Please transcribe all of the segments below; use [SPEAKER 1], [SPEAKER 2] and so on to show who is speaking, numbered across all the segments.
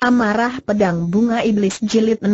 [SPEAKER 1] Amarah Pedang Bunga Iblis Jilid 6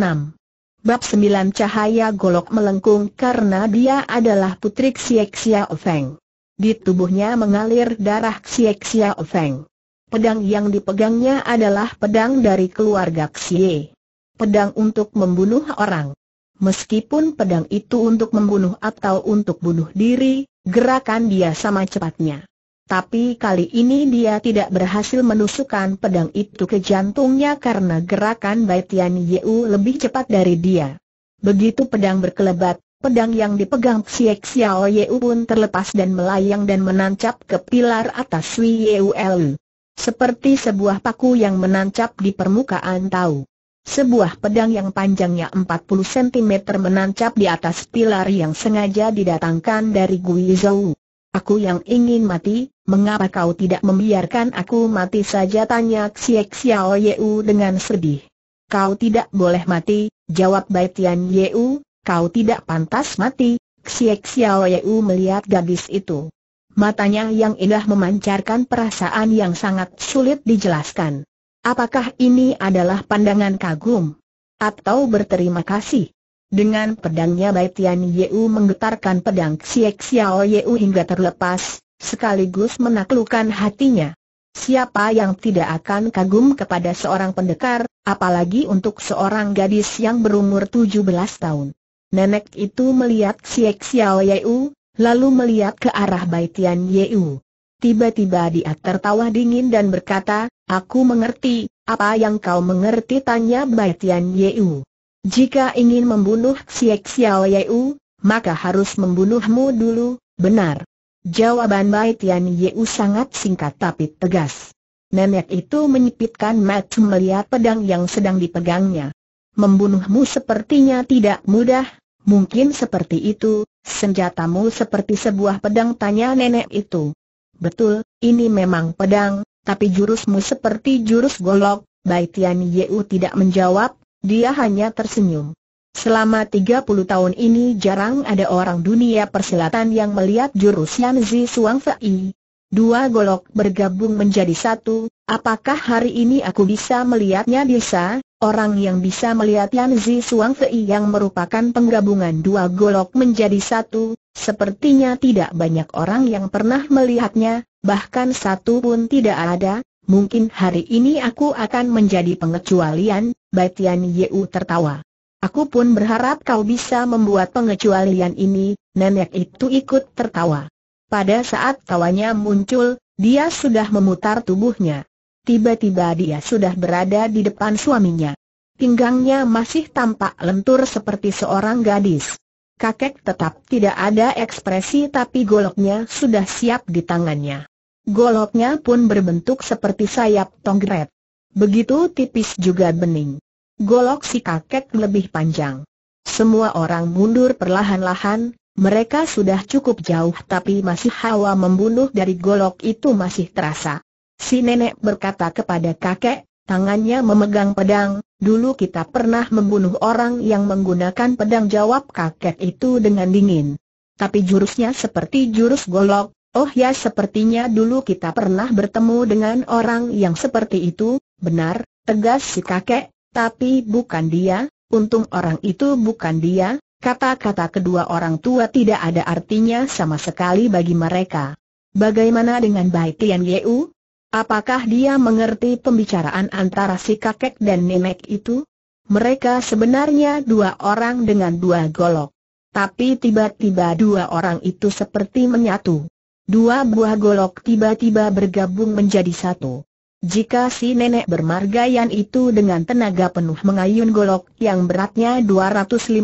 [SPEAKER 1] Bab 9 Cahaya Golok melengkung karena dia adalah putri Xiek Xiao Feng. Di tubuhnya mengalir darah Xiek Xiao Feng. Pedang yang dipegangnya adalah pedang dari keluarga Xie. Pedang untuk membunuh orang. Meskipun pedang itu untuk membunuh atau untuk bunuh diri, gerakan dia sama cepatnya. Tapi kali ini dia tidak berhasil menusukkan pedang itu ke jantungnya karena gerakan Bai Tian Yu lebih cepat dari dia. Begitu pedang berkelebat, pedang yang dipegang Xiek Xiao Yu pun terlepas dan melayang dan menancap ke pilar atas Sui Yeu Elu. Seperti sebuah paku yang menancap di permukaan tahu. Sebuah pedang yang panjangnya 40 cm menancap di atas pilar yang sengaja didatangkan dari Guizhou. Aku yang ingin mati, mengapa kau tidak membiarkan aku mati saja tanya Xiek Xiao Yeu dengan sedih. Kau tidak boleh mati, jawab Bai Tian Yeu, kau tidak pantas mati. Xiek Xiao Yeu melihat gadis itu. Matanya yang indah memancarkan perasaan yang sangat sulit dijelaskan. Apakah ini adalah pandangan kagum? Atau berterima kasih? Dengan pedangnya Bai Tian Yeu menggetarkan pedang Xiek Xiao Yeu hingga terlepas, sekaligus menaklukkan hatinya. Siapa yang tidak akan kagum kepada seorang pendekar, apalagi untuk seorang gadis yang berumur 17 tahun. Nenek itu melihat Xiek Xiao Yeu, lalu melihat ke arah Bai Tian Yeu. Tiba-tiba dia tertawa dingin dan berkata, Aku mengerti, apa yang kau mengerti tanya Bai Tian Yeu. Jika ingin membunuh Siek Xiao Yeu, maka harus membunuhmu dulu, benar. Jawaban Bai Tian Yeu sangat singkat tapi tegas. Nenek itu menyipitkan mata melihat pedang yang sedang dipegangnya. Membunuhmu sepertinya tidak mudah, mungkin seperti itu, senjatamu seperti sebuah pedang tanya nenek itu. Betul, ini memang pedang, tapi jurusmu seperti jurus golok, Bai Tian Yeu tidak menjawab, dia hanya tersenyum. Selama 30 tahun ini jarang ada orang dunia persilatan yang melihat jurus Yanzi Suang Fei. Dua golok bergabung menjadi satu, apakah hari ini aku bisa melihatnya bisa? Orang yang bisa melihat Yanzi Suang Fei yang merupakan penggabungan dua golok menjadi satu, sepertinya tidak banyak orang yang pernah melihatnya, bahkan satu pun tidak ada, mungkin hari ini aku akan menjadi pengecualian, Bai Tian Yu tertawa. Aku pun berharap kau bisa membuat pengecualian ini, nenek itu ikut tertawa. Pada saat tawanya muncul, dia sudah memutar tubuhnya. Tiba-tiba dia sudah berada di depan suaminya. Pinggangnya masih tampak lentur seperti seorang gadis. Kakek tetap tidak ada ekspresi tapi goloknya sudah siap di tangannya. Goloknya pun berbentuk seperti sayap tonggret. Begitu tipis juga bening. Golok si kakek lebih panjang. Semua orang mundur perlahan-lahan, mereka sudah cukup jauh tapi masih hawa membunuh dari golok itu masih terasa. Si nenek berkata kepada kakek, tangannya memegang pedang, dulu kita pernah membunuh orang yang menggunakan pedang jawab kakek itu dengan dingin. Tapi jurusnya seperti jurus golok, oh ya sepertinya dulu kita pernah bertemu dengan orang yang seperti itu, benar, tegas si kakek, tapi bukan dia, untung orang itu bukan dia, kata-kata kedua orang tua tidak ada artinya sama sekali bagi mereka. Bagaimana dengan Bai Tian Yeu? Apakah dia mengerti pembicaraan antara si kakek dan nenek itu? Mereka sebenarnya dua orang dengan dua golok. Tapi tiba-tiba dua orang itu seperti menyatu. Dua buah golok tiba-tiba bergabung menjadi satu. Jika si nenek bermargayan itu dengan tenaga penuh mengayun golok yang beratnya 250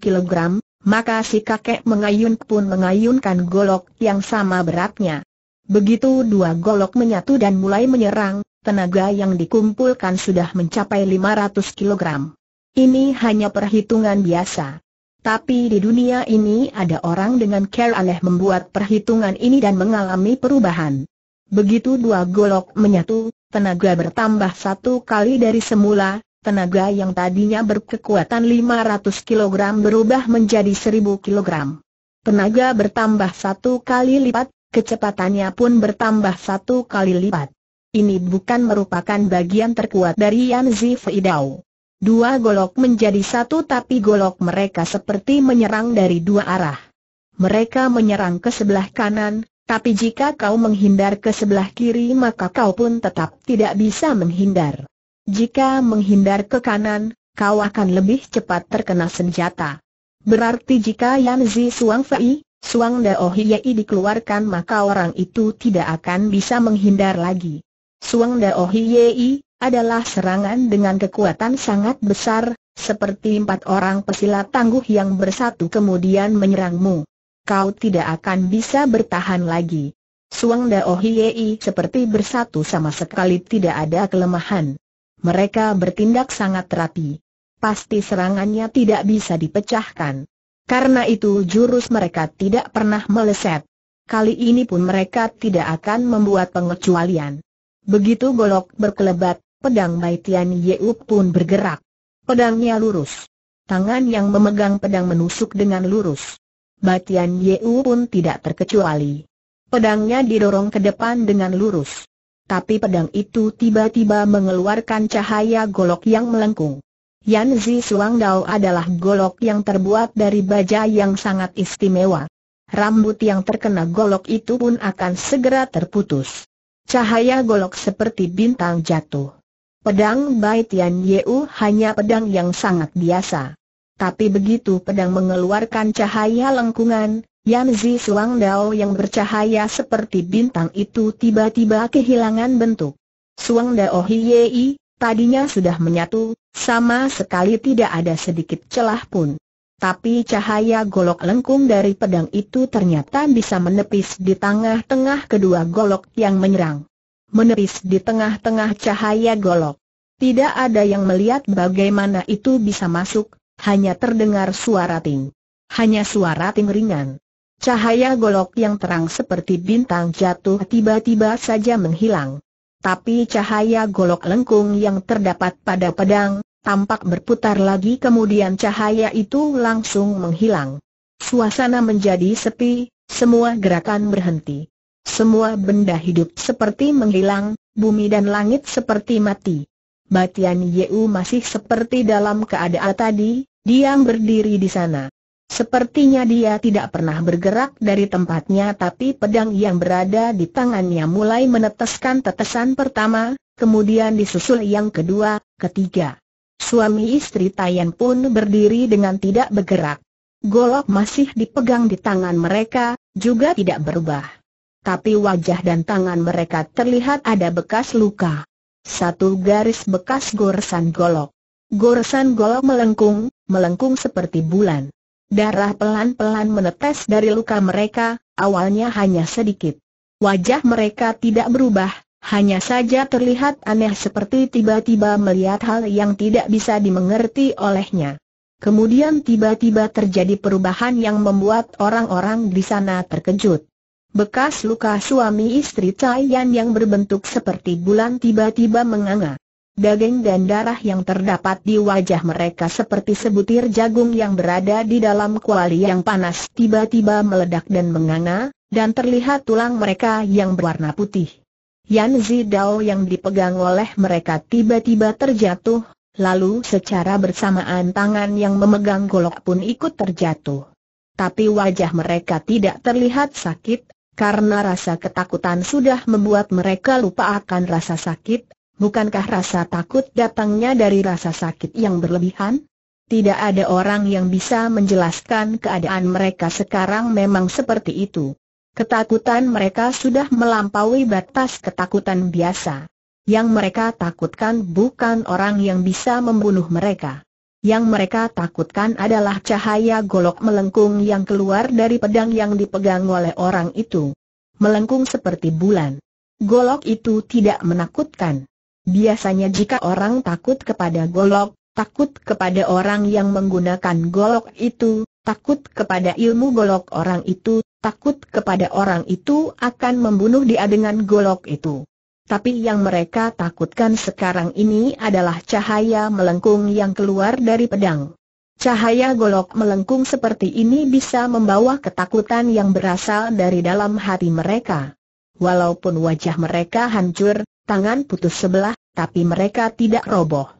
[SPEAKER 1] kg, maka si kakek mengayun pun mengayunkan golok yang sama beratnya. Begitu dua golok menyatu dan mulai menyerang, tenaga yang dikumpulkan sudah mencapai 500 kg. Ini hanya perhitungan biasa. Tapi di dunia ini ada orang dengan care aneh membuat perhitungan ini dan mengalami perubahan. Begitu dua golok menyatu, tenaga bertambah satu kali dari semula, tenaga yang tadinya berkekuatan 500 kg berubah menjadi 1000 kg. Tenaga bertambah satu kali lipat, kecepatannya pun bertambah satu kali lipat. Ini bukan merupakan bagian terkuat dari Yan Zifei Dao. Dua golok menjadi satu tapi golok mereka seperti menyerang dari dua arah. Mereka menyerang ke sebelah kanan, tapi jika kau menghindar ke sebelah kiri maka kau pun tetap tidak bisa menghindar. Jika menghindar ke kanan, kau akan lebih cepat terkena senjata. Berarti jika Yan Zi Suang Fei, Suang Dao Hiei dikeluarkan maka orang itu tidak akan bisa menghindar lagi. Suang Dao Hiei adalah serangan dengan kekuatan sangat besar, seperti empat orang pesilat tangguh yang bersatu kemudian menyerangmu kau tidak akan bisa bertahan lagi. Suang Dao Hiei seperti bersatu sama sekali tidak ada kelemahan. Mereka bertindak sangat rapi. Pasti serangannya tidak bisa dipecahkan. Karena itu jurus mereka tidak pernah meleset. Kali ini pun mereka tidak akan membuat pengecualian. Begitu golok berkelebat, pedang Maitian Yeu pun bergerak. Pedangnya lurus. Tangan yang memegang pedang menusuk dengan lurus. Batian Yeu pun tidak terkecuali. Pedangnya didorong ke depan dengan lurus. Tapi pedang itu tiba-tiba mengeluarkan cahaya golok yang melengkung. Yan Zi Suang Dao adalah golok yang terbuat dari baja yang sangat istimewa. Rambut yang terkena golok itu pun akan segera terputus. Cahaya golok seperti bintang jatuh. Pedang Bai Tian Yeu hanya pedang yang sangat biasa. Tapi begitu pedang mengeluarkan cahaya lengkungan, Yan Zi Suang Dao yang bercahaya seperti bintang itu tiba-tiba kehilangan bentuk. Suang Dao Hiyei, tadinya sudah menyatu, sama sekali tidak ada sedikit celah pun. Tapi cahaya golok lengkung dari pedang itu ternyata bisa menepis di tengah-tengah kedua golok yang menyerang. Menepis di tengah-tengah cahaya golok. Tidak ada yang melihat bagaimana itu bisa masuk, hanya terdengar suara ting. Hanya suara ting ringan. Cahaya golok yang terang seperti bintang jatuh tiba-tiba saja menghilang. Tapi cahaya golok lengkung yang terdapat pada pedang, tampak berputar lagi kemudian cahaya itu langsung menghilang. Suasana menjadi sepi, semua gerakan berhenti. Semua benda hidup seperti menghilang, bumi dan langit seperti mati. Batian Yeu masih seperti dalam keadaan tadi, dia berdiri di sana. Sepertinya dia tidak pernah bergerak dari tempatnya tapi pedang yang berada di tangannya mulai meneteskan tetesan pertama, kemudian disusul yang kedua, ketiga. Suami istri Tayan pun berdiri dengan tidak bergerak. Golok masih dipegang di tangan mereka, juga tidak berubah. Tapi wajah dan tangan mereka terlihat ada bekas luka. Satu garis bekas goresan golok. Goresan golok melengkung, melengkung seperti bulan. Darah pelan-pelan menetes dari luka mereka, awalnya hanya sedikit. Wajah mereka tidak berubah, hanya saja terlihat aneh seperti tiba-tiba melihat hal yang tidak bisa dimengerti olehnya. Kemudian tiba-tiba terjadi perubahan yang membuat orang-orang di sana terkejut. Bekas luka suami istri Cai Yan yang berbentuk seperti bulan tiba-tiba menganga daging dan darah yang terdapat di wajah mereka seperti sebutir jagung yang berada di dalam kuali yang panas tiba-tiba meledak dan menganga, dan terlihat tulang mereka yang berwarna putih. Yan Zidao yang dipegang oleh mereka tiba-tiba terjatuh, lalu secara bersamaan tangan yang memegang golok pun ikut terjatuh. Tapi wajah mereka tidak terlihat sakit, karena rasa ketakutan sudah membuat mereka lupa akan rasa sakit, Bukankah rasa takut datangnya dari rasa sakit yang berlebihan? Tidak ada orang yang bisa menjelaskan keadaan mereka sekarang memang seperti itu. Ketakutan mereka sudah melampaui batas ketakutan biasa. Yang mereka takutkan bukan orang yang bisa membunuh mereka. Yang mereka takutkan adalah cahaya golok melengkung yang keluar dari pedang yang dipegang oleh orang itu. Melengkung seperti bulan. Golok itu tidak menakutkan Biasanya jika orang takut kepada golok, takut kepada orang yang menggunakan golok itu, takut kepada ilmu golok orang itu, takut kepada orang itu akan membunuh dia dengan golok itu. Tapi yang mereka takutkan sekarang ini adalah cahaya melengkung yang keluar dari pedang. Cahaya golok melengkung seperti ini bisa membawa ketakutan yang berasal dari dalam hati mereka. Walaupun wajah mereka hancur, tangan putus sebelah, tapi mereka tidak roboh.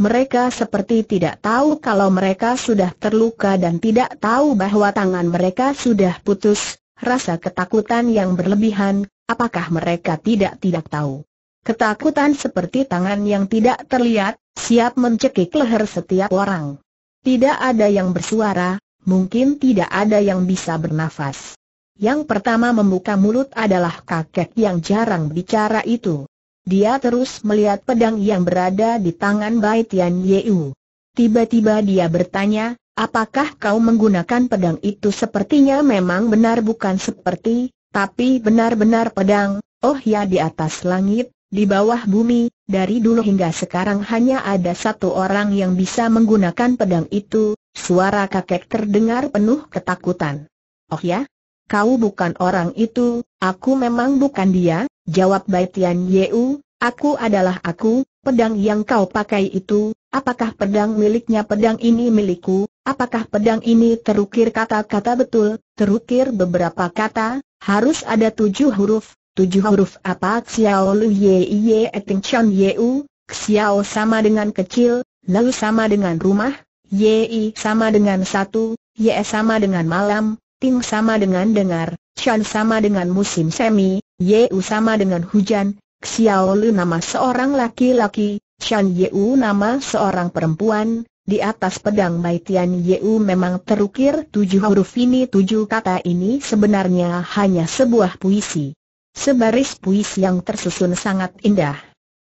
[SPEAKER 1] Mereka seperti tidak tahu kalau mereka sudah terluka dan tidak tahu bahwa tangan mereka sudah putus, rasa ketakutan yang berlebihan, apakah mereka tidak-tidak tahu. Ketakutan seperti tangan yang tidak terlihat, siap mencekik leher setiap orang. Tidak ada yang bersuara, mungkin tidak ada yang bisa bernafas. Yang pertama membuka mulut adalah kakek yang jarang bicara itu. Dia terus melihat pedang yang berada di tangan Bai Tian Yeu. Tiba-tiba dia bertanya, apakah kau menggunakan pedang itu sepertinya memang benar bukan seperti, tapi benar-benar pedang, oh ya di atas langit, di bawah bumi, dari dulu hingga sekarang hanya ada satu orang yang bisa menggunakan pedang itu, suara kakek terdengar penuh ketakutan. Oh ya? Kau bukan orang itu, aku memang bukan dia, Jawab baitian Yeu, aku adalah aku, pedang yang kau pakai itu, apakah pedang miliknya pedang ini milikku, apakah pedang ini terukir kata-kata betul, terukir beberapa kata, harus ada tujuh huruf, tujuh huruf apa Xiao Lu Ye Ye Eting Chan Yeu, Xiao sama dengan kecil, lalu sama dengan rumah, ye i sama dengan satu, Ye sama dengan malam, Ting sama dengan dengar, Chan sama dengan musim semi, Yu sama dengan hujan, Xiao Lu nama seorang laki-laki, Shan Yu nama seorang perempuan, di atas pedang Tian Yu memang terukir tujuh huruf ini tujuh kata ini sebenarnya hanya sebuah puisi. Sebaris puisi yang tersusun sangat indah.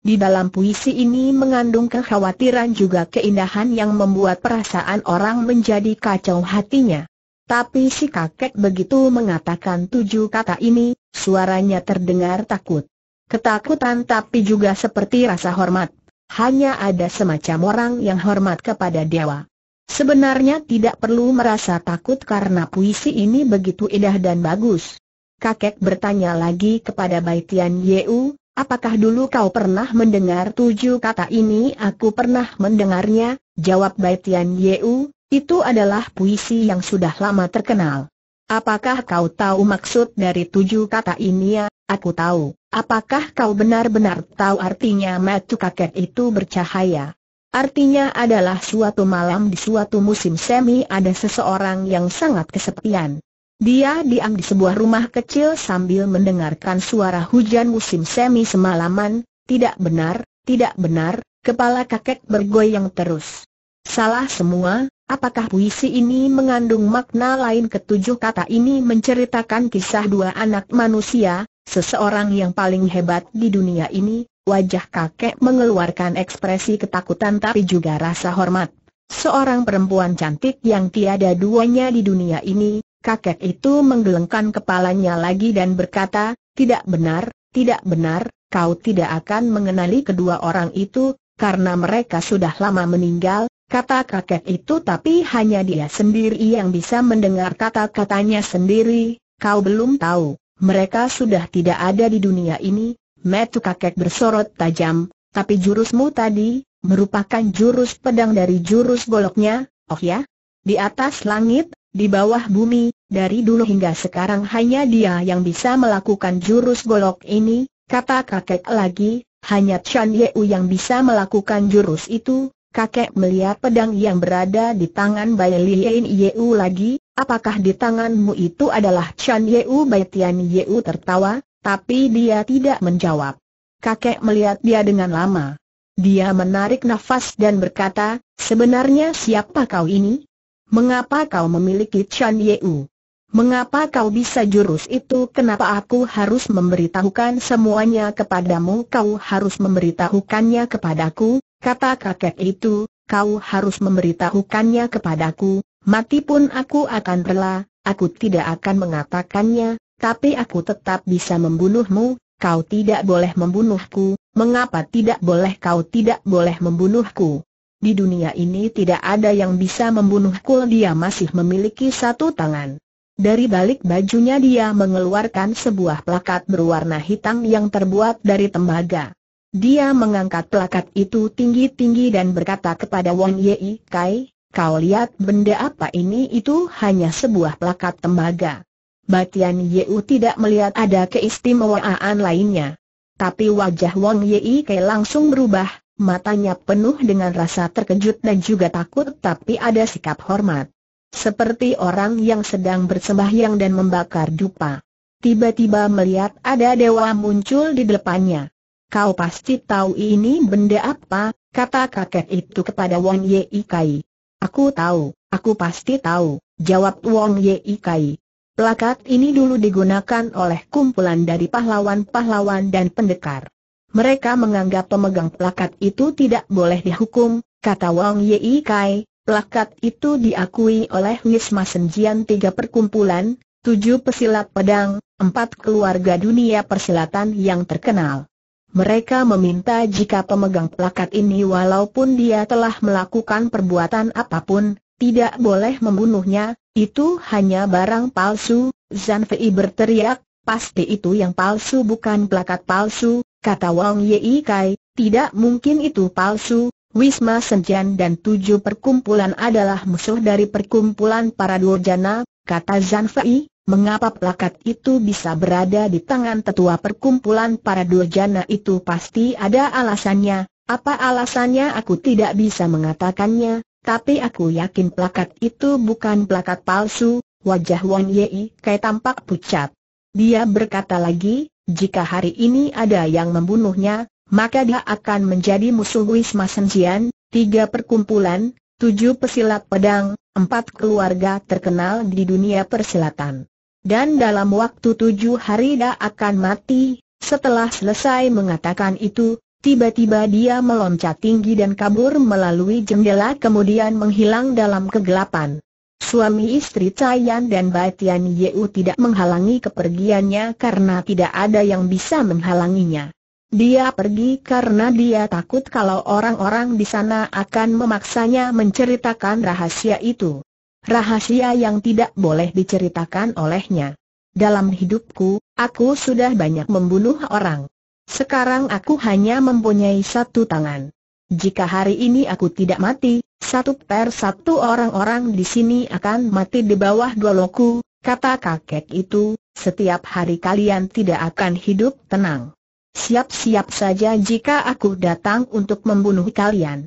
[SPEAKER 1] Di dalam puisi ini mengandung kekhawatiran juga keindahan yang membuat perasaan orang menjadi kacau hatinya. Tapi si kakek begitu mengatakan tujuh kata ini, Suaranya terdengar takut. Ketakutan tapi juga seperti rasa hormat. Hanya ada semacam orang yang hormat kepada dewa. Sebenarnya tidak perlu merasa takut karena puisi ini begitu indah dan bagus. Kakek bertanya lagi kepada Baitian Yeu, apakah dulu kau pernah mendengar tujuh kata ini? Aku pernah mendengarnya, jawab Baitian Yeu, itu adalah puisi yang sudah lama terkenal. Apakah kau tahu maksud dari tujuh kata ini ya? Aku tahu. Apakah kau benar-benar tahu artinya matu kakek itu bercahaya? Artinya adalah suatu malam di suatu musim semi ada seseorang yang sangat kesepian. Dia diam di sebuah rumah kecil sambil mendengarkan suara hujan musim semi semalaman, tidak benar, tidak benar, kepala kakek bergoyang terus. Salah semua, Apakah puisi ini mengandung makna lain ketujuh kata ini menceritakan kisah dua anak manusia, seseorang yang paling hebat di dunia ini, wajah kakek mengeluarkan ekspresi ketakutan tapi juga rasa hormat. Seorang perempuan cantik yang tiada duanya di dunia ini, kakek itu menggelengkan kepalanya lagi dan berkata, tidak benar, tidak benar, kau tidak akan mengenali kedua orang itu, karena mereka sudah lama meninggal, Kata kakek itu tapi hanya dia sendiri yang bisa mendengar kata-katanya sendiri, kau belum tahu, mereka sudah tidak ada di dunia ini, metu kakek bersorot tajam, tapi jurusmu tadi, merupakan jurus pedang dari jurus goloknya, oh ya? Di atas langit, di bawah bumi, dari dulu hingga sekarang hanya dia yang bisa melakukan jurus golok ini, kata kakek lagi, hanya Chan Yeu yang bisa melakukan jurus itu, kakek melihat pedang yang berada di tangan Bai Lien Yeu lagi, apakah di tanganmu itu adalah Chan Yeu Bai Tian Yeu tertawa, tapi dia tidak menjawab. Kakek melihat dia dengan lama. Dia menarik nafas dan berkata, sebenarnya siapa kau ini? Mengapa kau memiliki Chan Yeu? Mengapa kau bisa jurus itu? Kenapa aku harus memberitahukan semuanya kepadamu? Kau harus memberitahukannya kepadaku, Kata kakek itu, kau harus memberitahukannya kepadaku, mati pun aku akan rela, aku tidak akan mengatakannya, tapi aku tetap bisa membunuhmu, kau tidak boleh membunuhku, mengapa tidak boleh kau tidak boleh membunuhku? Di dunia ini tidak ada yang bisa membunuhku dia masih memiliki satu tangan. Dari balik bajunya dia mengeluarkan sebuah plakat berwarna hitam yang terbuat dari tembaga. Dia mengangkat pelakat itu tinggi-tinggi dan berkata kepada Wang Yei Kai, kau lihat benda apa ini itu hanya sebuah pelakat tembaga. Batian Yeu tidak melihat ada keistimewaan lainnya. Tapi wajah Wang Yei Kai langsung berubah, matanya penuh dengan rasa terkejut dan juga takut tapi ada sikap hormat. Seperti orang yang sedang bersembahyang dan membakar dupa. Tiba-tiba melihat ada dewa muncul di depannya. Kau pasti tahu ini benda apa, kata kakek itu kepada Wang Yei Kai. Aku tahu, aku pasti tahu, jawab Wang Yei Kai. Plakat ini dulu digunakan oleh kumpulan dari pahlawan-pahlawan dan pendekar. Mereka menganggap pemegang plakat itu tidak boleh dihukum, kata Wang Yei Kai. Plakat itu diakui oleh Wisma Senjian tiga perkumpulan, tujuh pesilat pedang, empat keluarga dunia persilatan yang terkenal. Mereka meminta jika pemegang plakat ini walaupun dia telah melakukan perbuatan apapun, tidak boleh membunuhnya, itu hanya barang palsu, Zanfei berteriak, pasti itu yang palsu bukan plakat palsu, kata Wang Yei Kai, tidak mungkin itu palsu, Wisma Senjan dan tujuh perkumpulan adalah musuh dari perkumpulan para Durjana, kata Zanfei. Mengapa plakat itu bisa berada di tangan tetua perkumpulan para durjana itu pasti ada alasannya, apa alasannya aku tidak bisa mengatakannya, tapi aku yakin plakat itu bukan plakat palsu, wajah Wan Yei kayak tampak pucat. Dia berkata lagi, jika hari ini ada yang membunuhnya, maka dia akan menjadi musuh Wisma Senjian, tiga perkumpulan, tujuh pesilat pedang, empat keluarga terkenal di dunia persilatan dan dalam waktu tujuh hari dia akan mati. Setelah selesai mengatakan itu, tiba-tiba dia meloncat tinggi dan kabur melalui jendela kemudian menghilang dalam kegelapan. Suami istri Cayan dan Batian Yeu tidak menghalangi kepergiannya karena tidak ada yang bisa menghalanginya. Dia pergi karena dia takut kalau orang-orang di sana akan memaksanya menceritakan rahasia itu rahasia yang tidak boleh diceritakan olehnya. Dalam hidupku, aku sudah banyak membunuh orang. Sekarang aku hanya mempunyai satu tangan. Jika hari ini aku tidak mati, satu per satu orang-orang di sini akan mati di bawah dua loko. kata kakek itu, setiap hari kalian tidak akan hidup tenang. Siap-siap saja jika aku datang untuk membunuh kalian.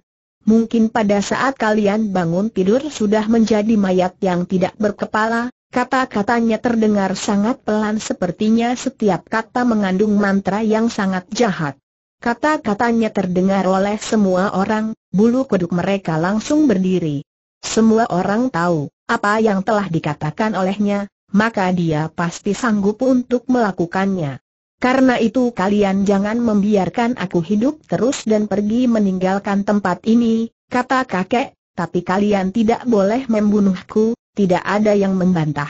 [SPEAKER 1] Mungkin pada saat kalian bangun tidur sudah menjadi mayat yang tidak berkepala, kata-katanya terdengar sangat pelan sepertinya setiap kata mengandung mantra yang sangat jahat. Kata-katanya terdengar oleh semua orang, bulu kuduk mereka langsung berdiri. Semua orang tahu, apa yang telah dikatakan olehnya, maka dia pasti sanggup untuk melakukannya. Karena itu kalian jangan membiarkan aku hidup terus dan pergi meninggalkan tempat ini, kata kakek, tapi kalian tidak boleh membunuhku, tidak ada yang membantah.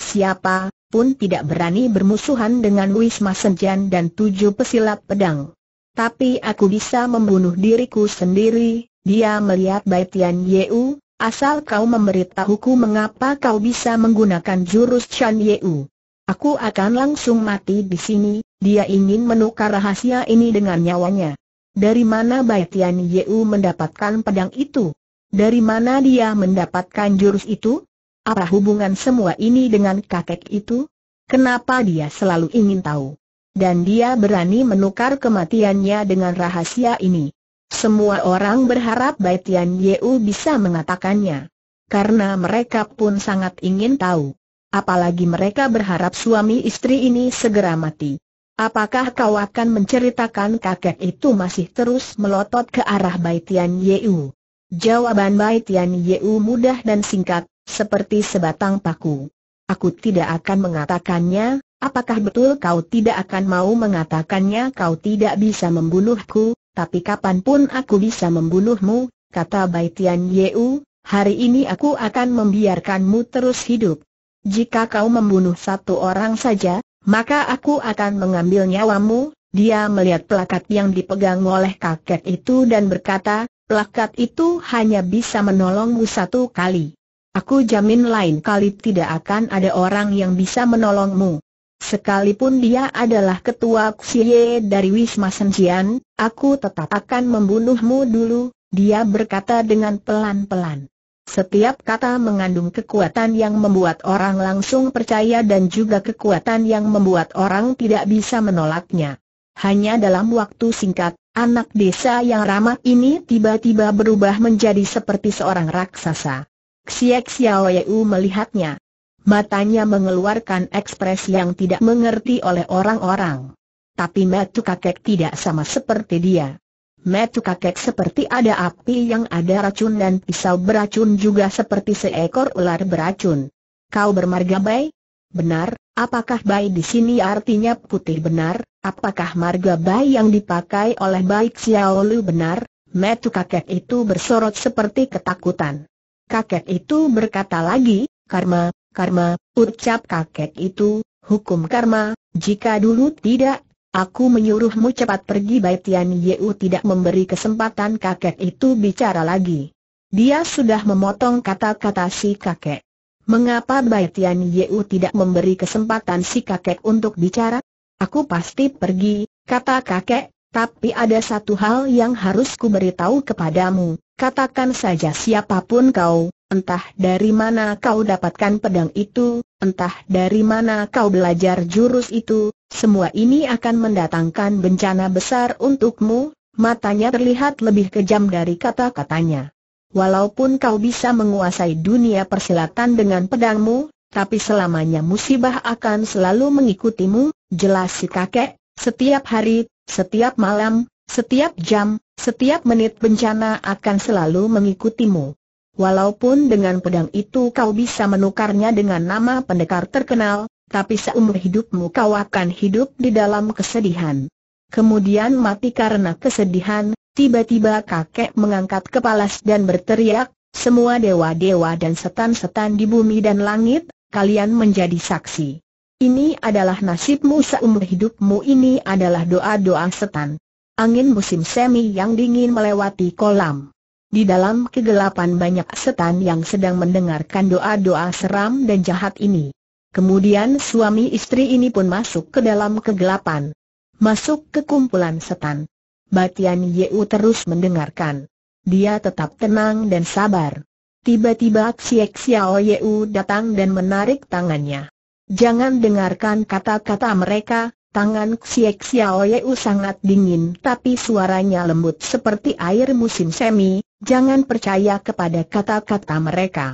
[SPEAKER 1] Siapa pun tidak berani bermusuhan dengan Wisma Senjan dan tujuh pesilat pedang. Tapi aku bisa membunuh diriku sendiri, dia melihat Baitian Yeu, asal kau memberitahuku mengapa kau bisa menggunakan jurus Chan Yeu. Aku akan langsung mati di sini, dia ingin menukar rahasia ini dengan nyawanya. Dari mana Bai Tian Yeu mendapatkan pedang itu? Dari mana dia mendapatkan jurus itu? Apa hubungan semua ini dengan kakek itu? Kenapa dia selalu ingin tahu? Dan dia berani menukar kematiannya dengan rahasia ini. Semua orang berharap Bai Tian Yeu bisa mengatakannya. Karena mereka pun sangat ingin tahu. Apalagi mereka berharap suami istri ini segera mati. Apakah kau akan menceritakan kakek itu masih terus melotot ke arah Baitian Yeu? Jawaban Baitian Yeu mudah dan singkat, seperti sebatang paku. Aku tidak akan mengatakannya, apakah betul kau tidak akan mau mengatakannya kau tidak bisa membunuhku, tapi kapanpun aku bisa membunuhmu, kata Baitian Yeu, hari ini aku akan membiarkanmu terus hidup jika kau membunuh satu orang saja, maka aku akan mengambil nyawamu. Dia melihat plakat yang dipegang oleh kakek itu dan berkata, plakat itu hanya bisa menolongmu satu kali. Aku jamin lain kali tidak akan ada orang yang bisa menolongmu. Sekalipun dia adalah ketua Xie dari Wisma Senjian, aku tetap akan membunuhmu dulu, dia berkata dengan pelan-pelan. Setiap kata mengandung kekuatan yang membuat orang langsung percaya dan juga kekuatan yang membuat orang tidak bisa menolaknya. Hanya dalam waktu singkat, anak desa yang ramah ini tiba-tiba berubah menjadi seperti seorang raksasa. Xiek Xiaoyu melihatnya. Matanya mengeluarkan ekspresi yang tidak mengerti oleh orang-orang. Tapi matu kakek tidak sama seperti dia. Metu kakek seperti ada api yang ada racun dan pisau beracun juga seperti seekor ular beracun. Kau bermarga Bai? Benar, apakah Bai di sini artinya putih benar? Apakah marga Bai yang dipakai oleh Baik Xiaolu benar? Metu kakek itu bersorot seperti ketakutan. Kakek itu berkata lagi, karma, karma, ucap kakek itu, hukum karma, jika dulu tidak Aku menyuruhmu cepat pergi Bai Tian Yeu tidak memberi kesempatan kakek itu bicara lagi. Dia sudah memotong kata-kata si kakek. Mengapa Bai Tian Yeu tidak memberi kesempatan si kakek untuk bicara? Aku pasti pergi, kata kakek, tapi ada satu hal yang harus ku beritahu kepadamu. Katakan saja siapapun kau, entah dari mana kau dapatkan pedang itu, entah dari mana kau belajar jurus itu, semua ini akan mendatangkan bencana besar untukmu, matanya terlihat lebih kejam dari kata-katanya. Walaupun kau bisa menguasai dunia persilatan dengan pedangmu, tapi selamanya musibah akan selalu mengikutimu, jelas si kakek, setiap hari, setiap malam, setiap jam, setiap menit bencana akan selalu mengikutimu. Walaupun dengan pedang itu kau bisa menukarnya dengan nama pendekar terkenal, tapi seumur hidupmu kau akan hidup di dalam kesedihan. Kemudian mati karena kesedihan, tiba-tiba kakek mengangkat kepala dan berteriak, semua dewa-dewa dan setan-setan di bumi dan langit, kalian menjadi saksi. Ini adalah nasibmu seumur hidupmu ini adalah doa-doa setan. Angin musim semi yang dingin melewati kolam. Di dalam kegelapan banyak setan yang sedang mendengarkan doa-doa seram dan jahat ini. Kemudian suami istri ini pun masuk ke dalam kegelapan. Masuk ke kumpulan setan. Batian Yeu terus mendengarkan. Dia tetap tenang dan sabar. Tiba-tiba Xiek Xiao Yeu datang dan menarik tangannya. Jangan dengarkan kata-kata mereka, tangan Xiek Xiao Yeu sangat dingin tapi suaranya lembut seperti air musim semi, jangan percaya kepada kata-kata mereka.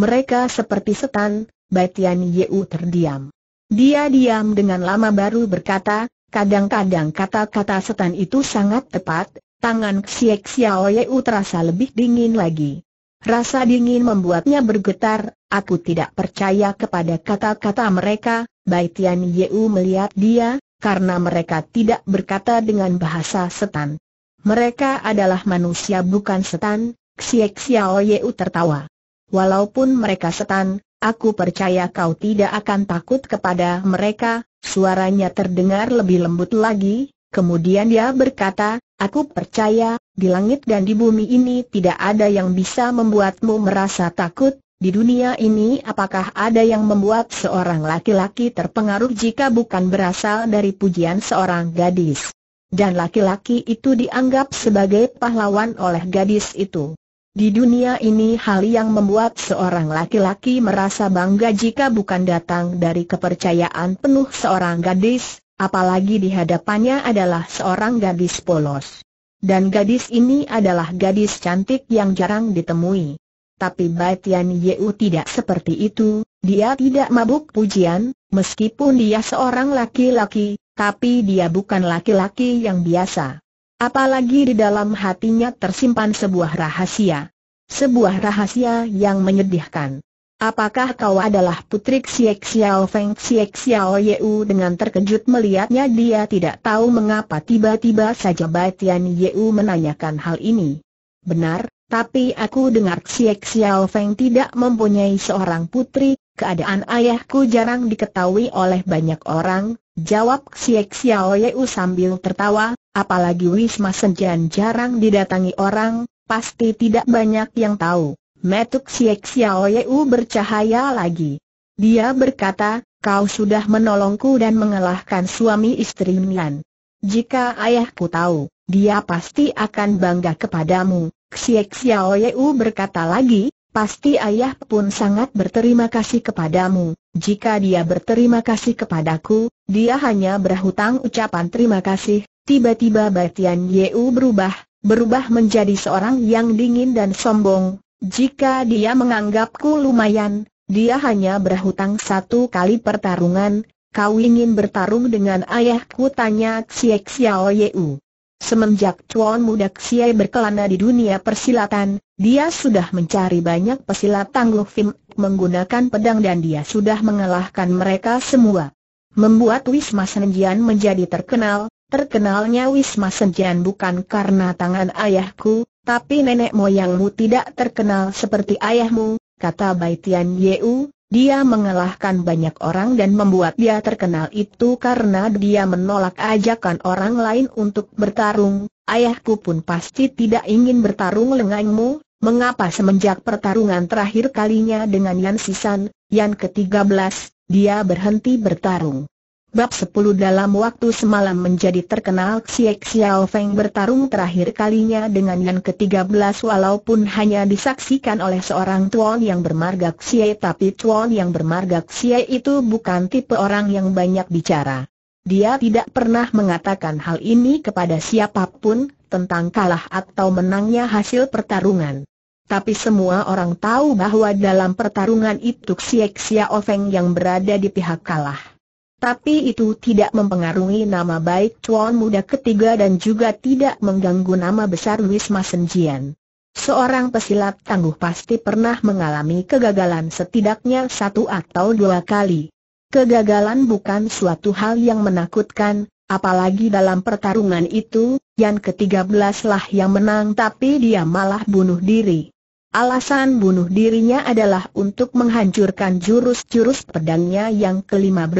[SPEAKER 1] Mereka seperti setan, Bai Yeu terdiam. Dia diam dengan lama baru berkata, kadang-kadang kata-kata setan itu sangat tepat, tangan Xiek Xiao Yu terasa lebih dingin lagi. Rasa dingin membuatnya bergetar, aku tidak percaya kepada kata-kata mereka, Bai Yeu melihat dia, karena mereka tidak berkata dengan bahasa setan. Mereka adalah manusia bukan setan, Xiek Xiao Yu tertawa. Walaupun mereka setan, Aku percaya kau tidak akan takut kepada mereka, suaranya terdengar lebih lembut lagi, kemudian dia berkata, aku percaya, di langit dan di bumi ini tidak ada yang bisa membuatmu merasa takut, di dunia ini apakah ada yang membuat seorang laki-laki terpengaruh jika bukan berasal dari pujian seorang gadis? Dan laki-laki itu dianggap sebagai pahlawan oleh gadis itu. Di dunia ini hal yang membuat seorang laki-laki merasa bangga jika bukan datang dari kepercayaan penuh seorang gadis, apalagi di hadapannya adalah seorang gadis polos. Dan gadis ini adalah gadis cantik yang jarang ditemui. Tapi Bai Tian Yeu tidak seperti itu, dia tidak mabuk pujian, meskipun dia seorang laki-laki, tapi dia bukan laki-laki yang biasa. Apalagi di dalam hatinya tersimpan sebuah rahasia. Sebuah rahasia yang menyedihkan. Apakah kau adalah putri Xiek Xiao Feng Xiek Xiao Yeu dengan terkejut melihatnya dia tidak tahu mengapa tiba-tiba saja Batian Yeu menanyakan hal ini. Benar, tapi aku dengar Xiek Xiao Feng tidak mempunyai seorang putri, keadaan ayahku jarang diketahui oleh banyak orang, Jawab Xiek Xiao Yeu sambil tertawa, apalagi Wisma Senjan jarang didatangi orang, pasti tidak banyak yang tahu. Metuk Xiek Xiao Yeu bercahaya lagi. Dia berkata, kau sudah menolongku dan mengalahkan suami istri Mian. Jika ayahku tahu, dia pasti akan bangga kepadamu. Xiek Xiao Yeu berkata lagi, Pasti ayah pun sangat berterima kasih kepadamu. Jika dia berterima kasih kepadaku, dia hanya berhutang ucapan terima kasih. Tiba-tiba Batian Yeu berubah, berubah menjadi seorang yang dingin dan sombong. Jika dia menganggapku lumayan, dia hanya berhutang satu kali pertarungan. Kau ingin bertarung dengan ayahku tanya Xiao Yeu. Semenjak Chuan Muda Xie berkelana di dunia persilatan, dia sudah mencari banyak pesilat tangguh Fim menggunakan pedang dan dia sudah mengalahkan mereka semua. Membuat Wisma Senjian menjadi terkenal, terkenalnya Wisma Senjian bukan karena tangan ayahku, tapi nenek moyangmu tidak terkenal seperti ayahmu, kata Baitian Yeu, dia mengalahkan banyak orang dan membuat dia terkenal itu karena dia menolak ajakan orang lain untuk bertarung. Ayahku pun pasti tidak ingin bertarung denganmu. Mengapa semenjak pertarungan terakhir kalinya dengan Yan Sisan, Yan ke-13, dia berhenti bertarung? Bab 10 dalam waktu semalam menjadi terkenal Xiek Xiao Feng bertarung terakhir kalinya dengan yang ke-13 walaupun hanya disaksikan oleh seorang tuan yang bermarga Xie tapi tuan yang bermarga Xie itu bukan tipe orang yang banyak bicara. Dia tidak pernah mengatakan hal ini kepada siapapun tentang kalah atau menangnya hasil pertarungan. Tapi semua orang tahu bahwa dalam pertarungan itu Xiek Xiao Feng yang berada di pihak kalah. Tapi itu tidak mempengaruhi nama baik Chuan muda ketiga dan juga tidak mengganggu nama besar Wisma Senjian. Seorang pesilat tangguh pasti pernah mengalami kegagalan setidaknya satu atau dua kali. Kegagalan bukan suatu hal yang menakutkan, apalagi dalam pertarungan itu, yang ke-13 lah yang menang tapi dia malah bunuh diri. Alasan bunuh dirinya adalah untuk menghancurkan jurus-jurus pedangnya yang ke-15,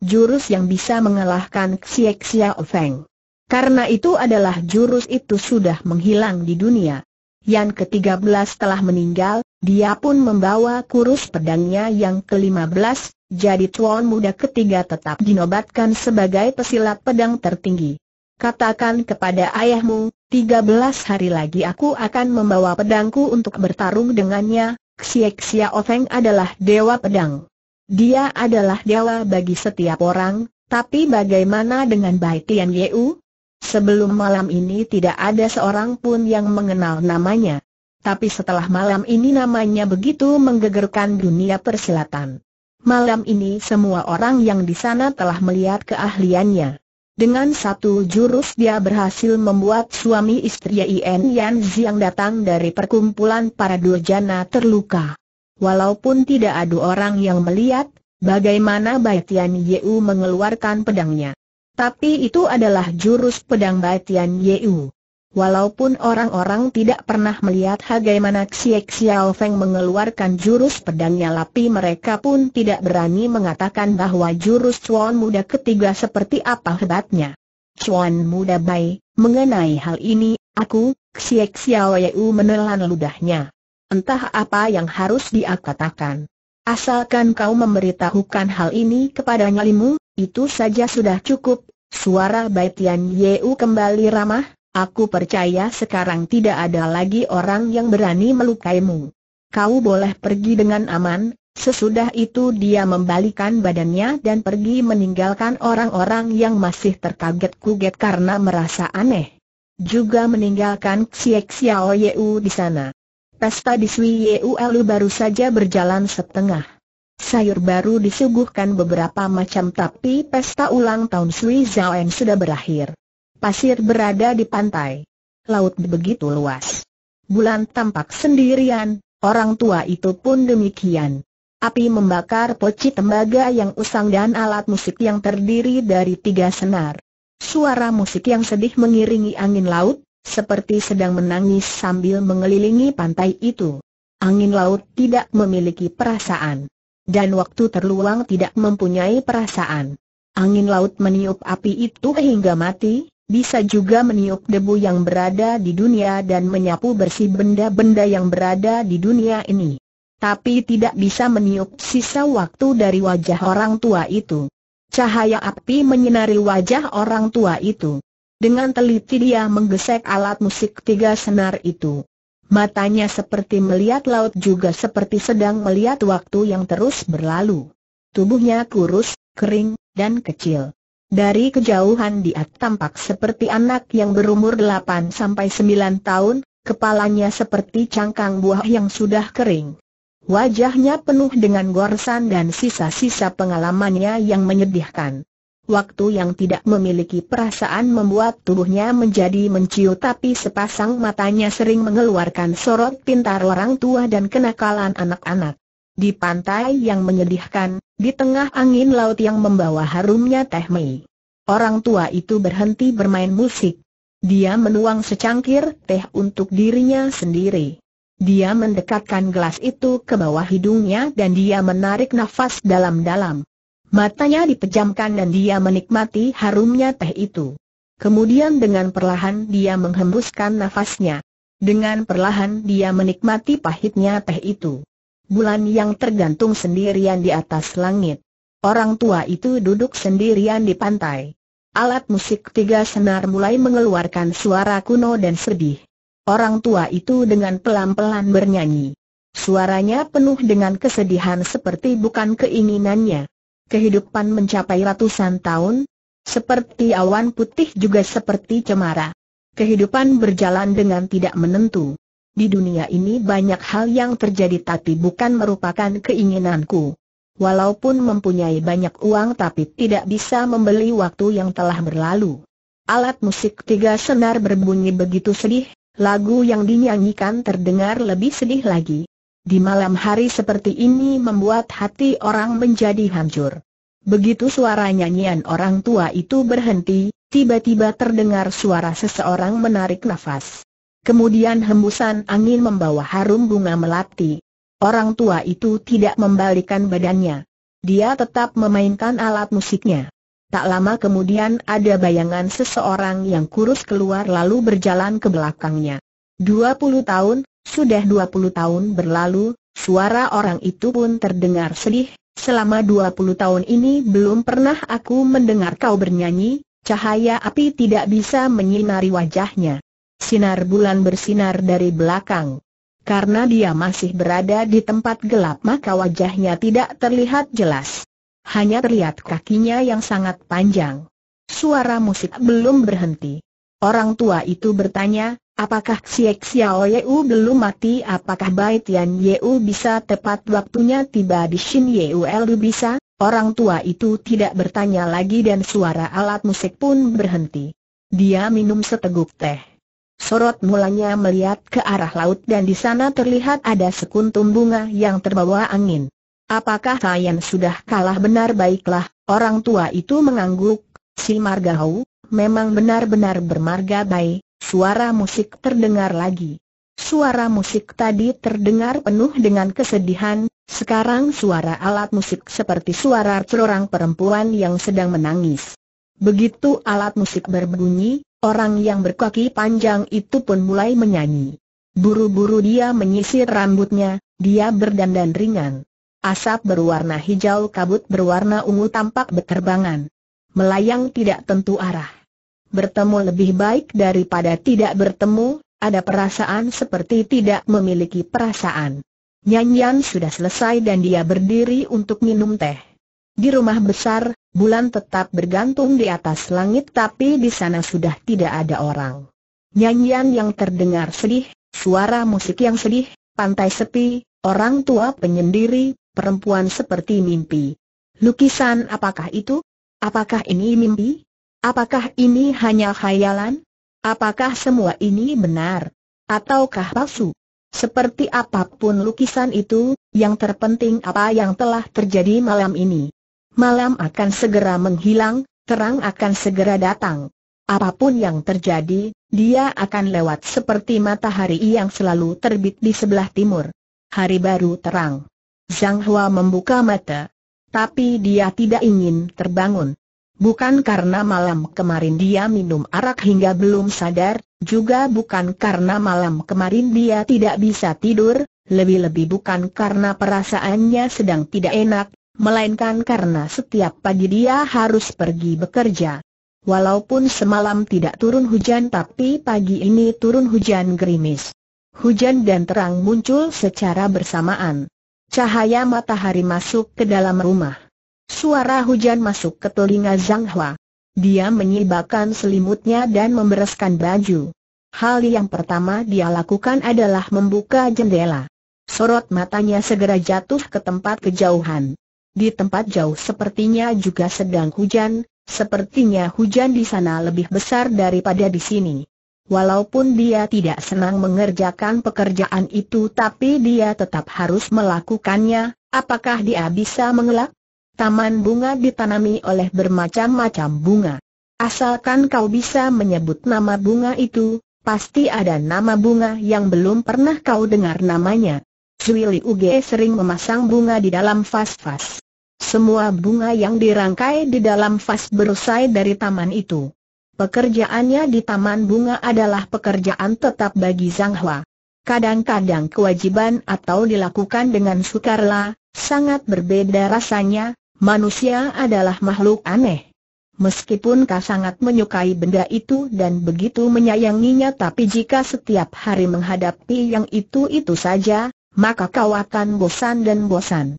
[SPEAKER 1] jurus yang bisa mengalahkan Xie Feng. Karena itu adalah jurus itu sudah menghilang di dunia. Yang ke-13 telah meninggal, dia pun membawa kurus pedangnya yang ke-15, jadi tuan muda ketiga tetap dinobatkan sebagai pesilat pedang tertinggi. Katakan kepada ayahmu, 13 hari lagi aku akan membawa pedangku untuk bertarung dengannya, Xie Ofeng adalah dewa pedang. Dia adalah dewa bagi setiap orang, tapi bagaimana dengan Bai Tian Yeu? Sebelum malam ini tidak ada seorang pun yang mengenal namanya. Tapi setelah malam ini namanya begitu menggegerkan dunia persilatan. Malam ini semua orang yang di sana telah melihat keahliannya. Dengan satu jurus dia berhasil membuat suami istri Yin Yan Ziang datang dari perkumpulan para durjana terluka. Walaupun tidak ada orang yang melihat, bagaimana Baitian Yeu mengeluarkan pedangnya. Tapi itu adalah jurus pedang Baitian Yeu. Walaupun orang-orang tidak pernah melihat bagaimana Xiek Xiao Feng mengeluarkan jurus pedangnya lapi mereka pun tidak berani mengatakan bahwa jurus Chuan Muda ketiga seperti apa hebatnya. Chuan Muda Bai, mengenai hal ini, aku, Xiek Xiao Yeu menelan ludahnya. Entah apa yang harus dia katakan. Asalkan kau memberitahukan hal ini kepada nyalimu, itu saja sudah cukup. Suara Bai Tian Yeu kembali ramah, Aku percaya sekarang tidak ada lagi orang yang berani melukaimu. Kau boleh pergi dengan aman, Sesudah itu dia membalikan badannya dan pergi meninggalkan orang-orang yang masih terkaget kaget karena merasa aneh. Juga meninggalkan Xiek Xiao Yeu di sana. Pesta di Sui Yeu Elu baru saja berjalan setengah. Sayur baru disuguhkan beberapa macam tapi pesta ulang tahun Sui En sudah berakhir pasir berada di pantai. Laut begitu luas. Bulan tampak sendirian, orang tua itu pun demikian. Api membakar poci tembaga yang usang dan alat musik yang terdiri dari tiga senar. Suara musik yang sedih mengiringi angin laut, seperti sedang menangis sambil mengelilingi pantai itu. Angin laut tidak memiliki perasaan. Dan waktu terluang tidak mempunyai perasaan. Angin laut meniup api itu hingga mati, bisa juga meniup debu yang berada di dunia dan menyapu bersih benda-benda yang berada di dunia ini. Tapi tidak bisa meniup sisa waktu dari wajah orang tua itu. Cahaya api menyinari wajah orang tua itu. Dengan teliti dia menggesek alat musik tiga senar itu. Matanya seperti melihat laut juga seperti sedang melihat waktu yang terus berlalu. Tubuhnya kurus, kering, dan kecil. Dari kejauhan dia tampak seperti anak yang berumur 8 sampai 9 tahun, kepalanya seperti cangkang buah yang sudah kering. Wajahnya penuh dengan goresan dan sisa-sisa pengalamannya yang menyedihkan. Waktu yang tidak memiliki perasaan membuat tubuhnya menjadi menciut tapi sepasang matanya sering mengeluarkan sorot pintar orang tua dan kenakalan anak-anak. Di pantai yang menyedihkan, di tengah angin laut yang membawa harumnya teh mei. Orang tua itu berhenti bermain musik. Dia menuang secangkir teh untuk dirinya sendiri. Dia mendekatkan gelas itu ke bawah hidungnya dan dia menarik nafas dalam-dalam. Matanya dipejamkan dan dia menikmati harumnya teh itu. Kemudian dengan perlahan dia menghembuskan nafasnya. Dengan perlahan dia menikmati pahitnya teh itu bulan yang tergantung sendirian di atas langit. Orang tua itu duduk sendirian di pantai. Alat musik tiga senar mulai mengeluarkan suara kuno dan sedih. Orang tua itu dengan pelan-pelan bernyanyi. Suaranya penuh dengan kesedihan seperti bukan keinginannya. Kehidupan mencapai ratusan tahun, seperti awan putih juga seperti cemara. Kehidupan berjalan dengan tidak menentu. Di dunia ini banyak hal yang terjadi tapi bukan merupakan keinginanku. Walaupun mempunyai banyak uang tapi tidak bisa membeli waktu yang telah berlalu. Alat musik tiga senar berbunyi begitu sedih, lagu yang dinyanyikan terdengar lebih sedih lagi. Di malam hari seperti ini membuat hati orang menjadi hancur. Begitu suara nyanyian orang tua itu berhenti, tiba-tiba terdengar suara seseorang menarik nafas. Kemudian hembusan angin membawa harum bunga melati. Orang tua itu tidak membalikan badannya. Dia tetap memainkan alat musiknya. Tak lama kemudian ada bayangan seseorang yang kurus keluar lalu berjalan ke belakangnya. 20 tahun, sudah 20 tahun berlalu, suara orang itu pun terdengar sedih. Selama 20 tahun ini belum pernah aku mendengar kau bernyanyi, cahaya api tidak bisa menyinari wajahnya. Sinar bulan bersinar dari belakang. Karena dia masih berada di tempat gelap maka wajahnya tidak terlihat jelas. Hanya terlihat kakinya yang sangat panjang. Suara musik belum berhenti. Orang tua itu bertanya, apakah Xiek Xiao Yeu belum mati? Apakah Bai Tian Yeu bisa tepat waktunya tiba di Xin Yeu Lu bisa? Orang tua itu tidak bertanya lagi dan suara alat musik pun berhenti. Dia minum seteguk teh. Sorot mulanya melihat ke arah laut dan di sana terlihat ada sekuntum bunga yang terbawa angin. Apakah Tayan sudah kalah benar baiklah, orang tua itu mengangguk, si Margahau, memang benar-benar bermarga baik, suara musik terdengar lagi. Suara musik tadi terdengar penuh dengan kesedihan, sekarang suara alat musik seperti suara seorang perempuan yang sedang menangis. Begitu alat musik berbunyi, Orang yang berkaki panjang itu pun mulai menyanyi. Buru-buru dia menyisir rambutnya, dia berdandan ringan. Asap berwarna hijau kabut berwarna ungu tampak berterbangan. Melayang tidak tentu arah. Bertemu lebih baik daripada tidak bertemu, ada perasaan seperti tidak memiliki perasaan. Nyanyian sudah selesai dan dia berdiri untuk minum teh. Di rumah besar, bulan tetap bergantung di atas langit tapi di sana sudah tidak ada orang. Nyanyian yang terdengar sedih, suara musik yang sedih, pantai sepi, orang tua penyendiri, perempuan seperti mimpi. Lukisan apakah itu? Apakah ini mimpi? Apakah ini hanya khayalan? Apakah semua ini benar? Ataukah palsu? Seperti apapun lukisan itu, yang terpenting apa yang telah terjadi malam ini malam akan segera menghilang, terang akan segera datang. Apapun yang terjadi, dia akan lewat seperti matahari yang selalu terbit di sebelah timur. Hari baru terang. Zhang Hua membuka mata. Tapi dia tidak ingin terbangun. Bukan karena malam kemarin dia minum arak hingga belum sadar, juga bukan karena malam kemarin dia tidak bisa tidur, lebih-lebih bukan karena perasaannya sedang tidak enak, melainkan karena setiap pagi dia harus pergi bekerja. Walaupun semalam tidak turun hujan tapi pagi ini turun hujan gerimis. Hujan dan terang muncul secara bersamaan. Cahaya matahari masuk ke dalam rumah. Suara hujan masuk ke telinga Zhang Hua. Dia menyibakkan selimutnya dan membereskan baju. Hal yang pertama dia lakukan adalah membuka jendela. Sorot matanya segera jatuh ke tempat kejauhan. Di tempat jauh sepertinya juga sedang hujan, sepertinya hujan di sana lebih besar daripada di sini. Walaupun dia tidak senang mengerjakan pekerjaan itu tapi dia tetap harus melakukannya, apakah dia bisa mengelak? Taman bunga ditanami oleh bermacam-macam bunga. Asalkan kau bisa menyebut nama bunga itu, pasti ada nama bunga yang belum pernah kau dengar namanya. Zuili Uge sering memasang bunga di dalam vas-vas. Semua bunga yang dirangkai di dalam vas berusai dari taman itu. Pekerjaannya di taman bunga adalah pekerjaan tetap bagi Zhang Hua. Kadang-kadang kewajiban atau dilakukan dengan sukarela, sangat berbeda rasanya, manusia adalah makhluk aneh. Meskipun kau sangat menyukai benda itu dan begitu menyayanginya tapi jika setiap hari menghadapi yang itu-itu saja, maka kau akan bosan dan bosan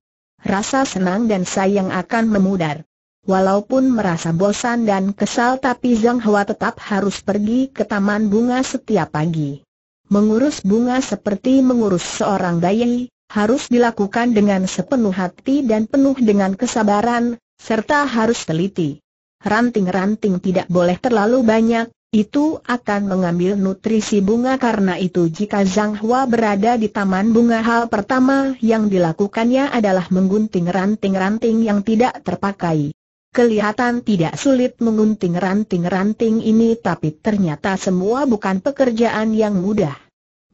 [SPEAKER 1] rasa senang dan sayang akan memudar. Walaupun merasa bosan dan kesal tapi Zhang Hua tetap harus pergi ke taman bunga setiap pagi. Mengurus bunga seperti mengurus seorang bayi, harus dilakukan dengan sepenuh hati dan penuh dengan kesabaran, serta harus teliti. Ranting-ranting tidak boleh terlalu banyak, itu akan mengambil nutrisi bunga karena itu jika Zhang Hua berada di taman bunga hal pertama yang dilakukannya adalah menggunting ranting-ranting yang tidak terpakai. Kelihatan tidak sulit menggunting ranting-ranting ini tapi ternyata semua bukan pekerjaan yang mudah.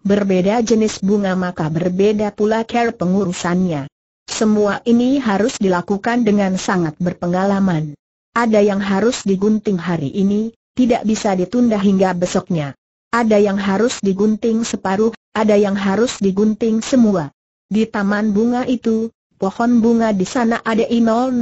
[SPEAKER 1] Berbeda jenis bunga maka berbeda pula care pengurusannya. Semua ini harus dilakukan dengan sangat berpengalaman. Ada yang harus digunting hari ini, tidak bisa ditunda hingga besoknya. Ada yang harus digunting separuh, ada yang harus digunting semua. Di taman bunga itu, pohon bunga di sana ada i 000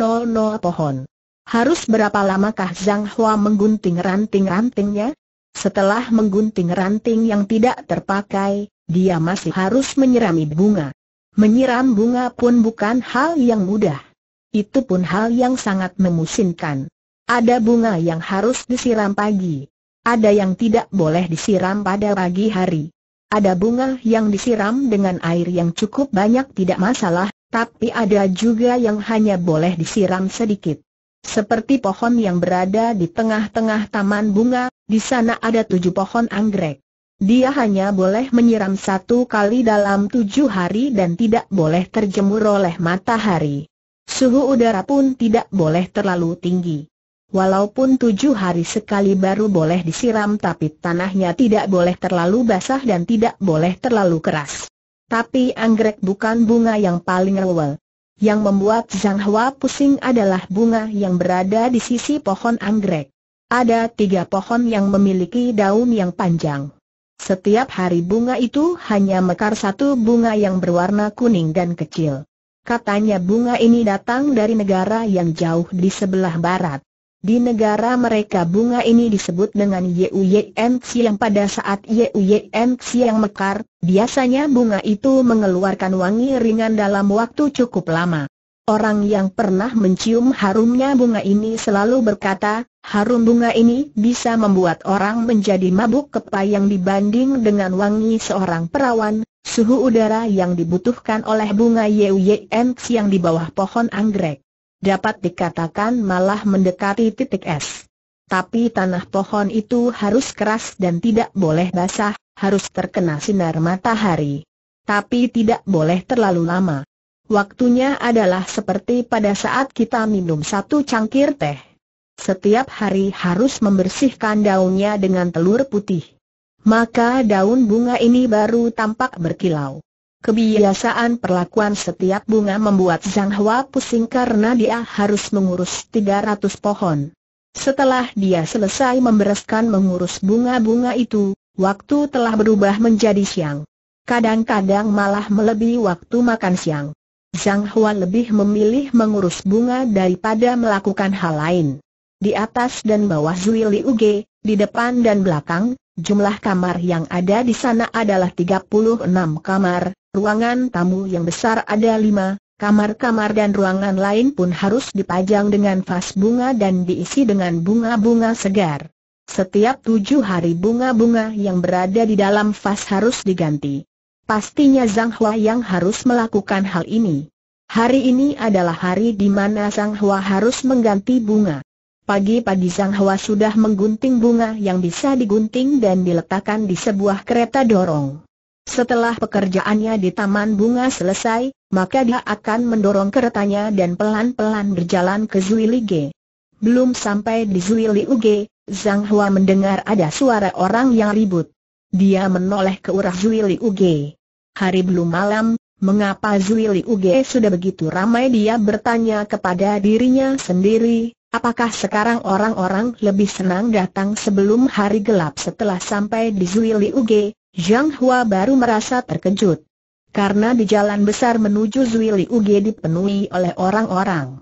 [SPEAKER 1] pohon. Harus berapa lamakah Zhang Hua menggunting ranting-rantingnya? Setelah menggunting ranting yang tidak terpakai, dia masih harus menyirami bunga. Menyiram bunga pun bukan hal yang mudah. Itu pun hal yang sangat memusingkan. Ada bunga yang harus disiram pagi. Ada yang tidak boleh disiram pada pagi hari. Ada bunga yang disiram dengan air yang cukup banyak tidak masalah, tapi ada juga yang hanya boleh disiram sedikit. Seperti pohon yang berada di tengah-tengah taman bunga, di sana ada tujuh pohon anggrek. Dia hanya boleh menyiram satu kali dalam tujuh hari dan tidak boleh terjemur oleh matahari. Suhu udara pun tidak boleh terlalu tinggi. Walaupun tujuh hari sekali baru boleh disiram tapi tanahnya tidak boleh terlalu basah dan tidak boleh terlalu keras. Tapi anggrek bukan bunga yang paling rewel. Yang membuat Zhang Hua pusing adalah bunga yang berada di sisi pohon anggrek. Ada tiga pohon yang memiliki daun yang panjang. Setiap hari bunga itu hanya mekar satu bunga yang berwarna kuning dan kecil. Katanya bunga ini datang dari negara yang jauh di sebelah barat. Di negara mereka bunga ini disebut dengan Yuyen Yang pada saat Yuyen yang mekar, biasanya bunga itu mengeluarkan wangi ringan dalam waktu cukup lama. Orang yang pernah mencium harumnya bunga ini selalu berkata, harum bunga ini bisa membuat orang menjadi mabuk kepayang dibanding dengan wangi seorang perawan, suhu udara yang dibutuhkan oleh bunga Yuyen yang di bawah pohon anggrek dapat dikatakan malah mendekati titik es. Tapi tanah pohon itu harus keras dan tidak boleh basah, harus terkena sinar matahari. Tapi tidak boleh terlalu lama. Waktunya adalah seperti pada saat kita minum satu cangkir teh. Setiap hari harus membersihkan daunnya dengan telur putih. Maka daun bunga ini baru tampak berkilau. Kebiasaan perlakuan setiap bunga membuat Zhang Hua pusing karena dia harus mengurus 300 pohon. Setelah dia selesai membereskan mengurus bunga-bunga itu, waktu telah berubah menjadi siang. Kadang-kadang malah melebihi waktu makan siang. Zhang Hua lebih memilih mengurus bunga daripada melakukan hal lain. Di atas dan bawah Zui Liuge, di depan dan belakang, Jumlah kamar yang ada di sana adalah 36 kamar, Ruangan tamu yang besar ada lima, kamar-kamar dan ruangan lain pun harus dipajang dengan vas bunga dan diisi dengan bunga-bunga segar. Setiap tujuh hari bunga-bunga yang berada di dalam vas harus diganti. Pastinya Zhang Hua yang harus melakukan hal ini. Hari ini adalah hari di mana Zhang Hua harus mengganti bunga. Pagi-pagi Zhang Hua sudah menggunting bunga yang bisa digunting dan diletakkan di sebuah kereta dorong. Setelah pekerjaannya di Taman Bunga selesai, maka dia akan mendorong keretanya dan pelan-pelan berjalan ke Zuilige. Belum sampai di Zuilige, Zhang Hua mendengar ada suara orang yang ribut. Dia menoleh ke arah Zuilige. Hari belum malam, mengapa Zuilige sudah begitu ramai dia bertanya kepada dirinya sendiri, Apakah sekarang orang-orang lebih senang datang sebelum hari gelap setelah sampai di Zuili Uge, Zhang Hua baru merasa terkejut. Karena di jalan besar menuju Zuili Uge dipenuhi oleh orang-orang.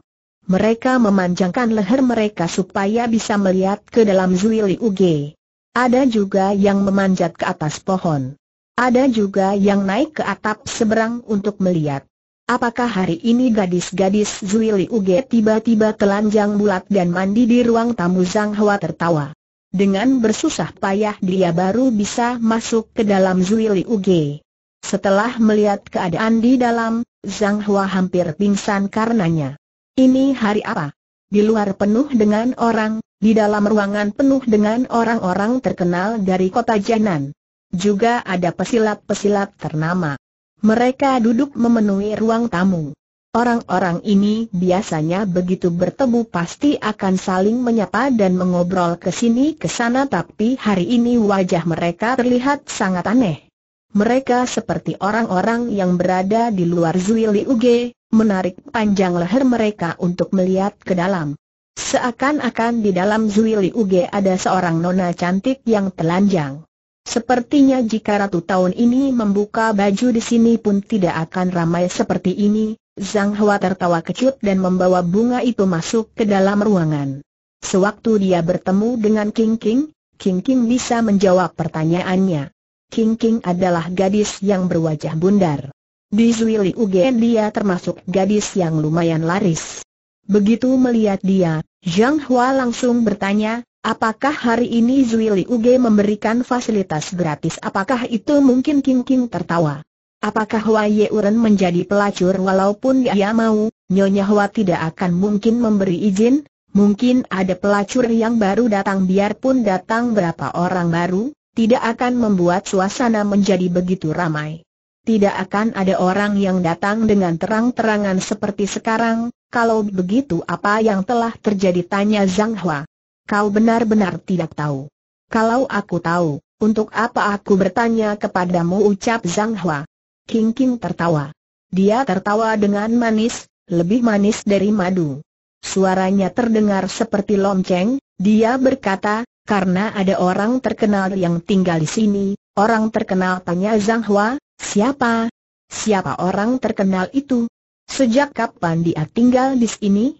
[SPEAKER 1] Mereka memanjangkan leher mereka supaya bisa melihat ke dalam Zuili Uge. Ada juga yang memanjat ke atas pohon. Ada juga yang naik ke atap seberang untuk melihat. Apakah hari ini gadis-gadis Zuili Uge tiba-tiba telanjang bulat dan mandi di ruang tamu Zhang Hua tertawa. Dengan bersusah payah dia baru bisa masuk ke dalam Zui Liu Ge. Setelah melihat keadaan di dalam, Zhang Hua hampir pingsan karenanya. Ini hari apa? Di luar penuh dengan orang, di dalam ruangan penuh dengan orang-orang terkenal dari kota Janan. Juga ada pesilat-pesilat ternama. Mereka duduk memenuhi ruang tamu. Orang-orang ini biasanya begitu bertemu pasti akan saling menyapa dan mengobrol ke sini ke sana tapi hari ini wajah mereka terlihat sangat aneh. Mereka seperti orang-orang yang berada di luar Zui Uge, menarik panjang leher mereka untuk melihat ke dalam. Seakan-akan di dalam Zui Uge ada seorang nona cantik yang telanjang. Sepertinya jika ratu tahun ini membuka baju di sini pun tidak akan ramai seperti ini, Zhang Hua tertawa kecut dan membawa bunga itu masuk ke dalam ruangan. Sewaktu dia bertemu dengan King King, King King bisa menjawab pertanyaannya. King King adalah gadis yang berwajah bundar. Di Zui Li Ugen dia termasuk gadis yang lumayan laris. Begitu melihat dia, Zhang Hua langsung bertanya, apakah hari ini Zui Li Uge memberikan fasilitas gratis? Apakah itu mungkin King King tertawa? Apakah Hwa Yeuren menjadi pelacur walaupun dia mau, Nyonya Hua tidak akan mungkin memberi izin, mungkin ada pelacur yang baru datang biarpun datang berapa orang baru, tidak akan membuat suasana menjadi begitu ramai. Tidak akan ada orang yang datang dengan terang-terangan seperti sekarang, kalau begitu apa yang telah terjadi tanya Zhang Hua. Kau benar-benar tidak tahu. Kalau aku tahu, untuk apa aku bertanya kepadamu ucap Zhang Hua. King King tertawa. Dia tertawa dengan manis, lebih manis dari madu. Suaranya terdengar seperti lonceng, dia berkata, karena ada orang terkenal yang tinggal di sini, orang terkenal tanya Zhang Hua, siapa? Siapa orang terkenal itu? Sejak kapan dia tinggal di sini?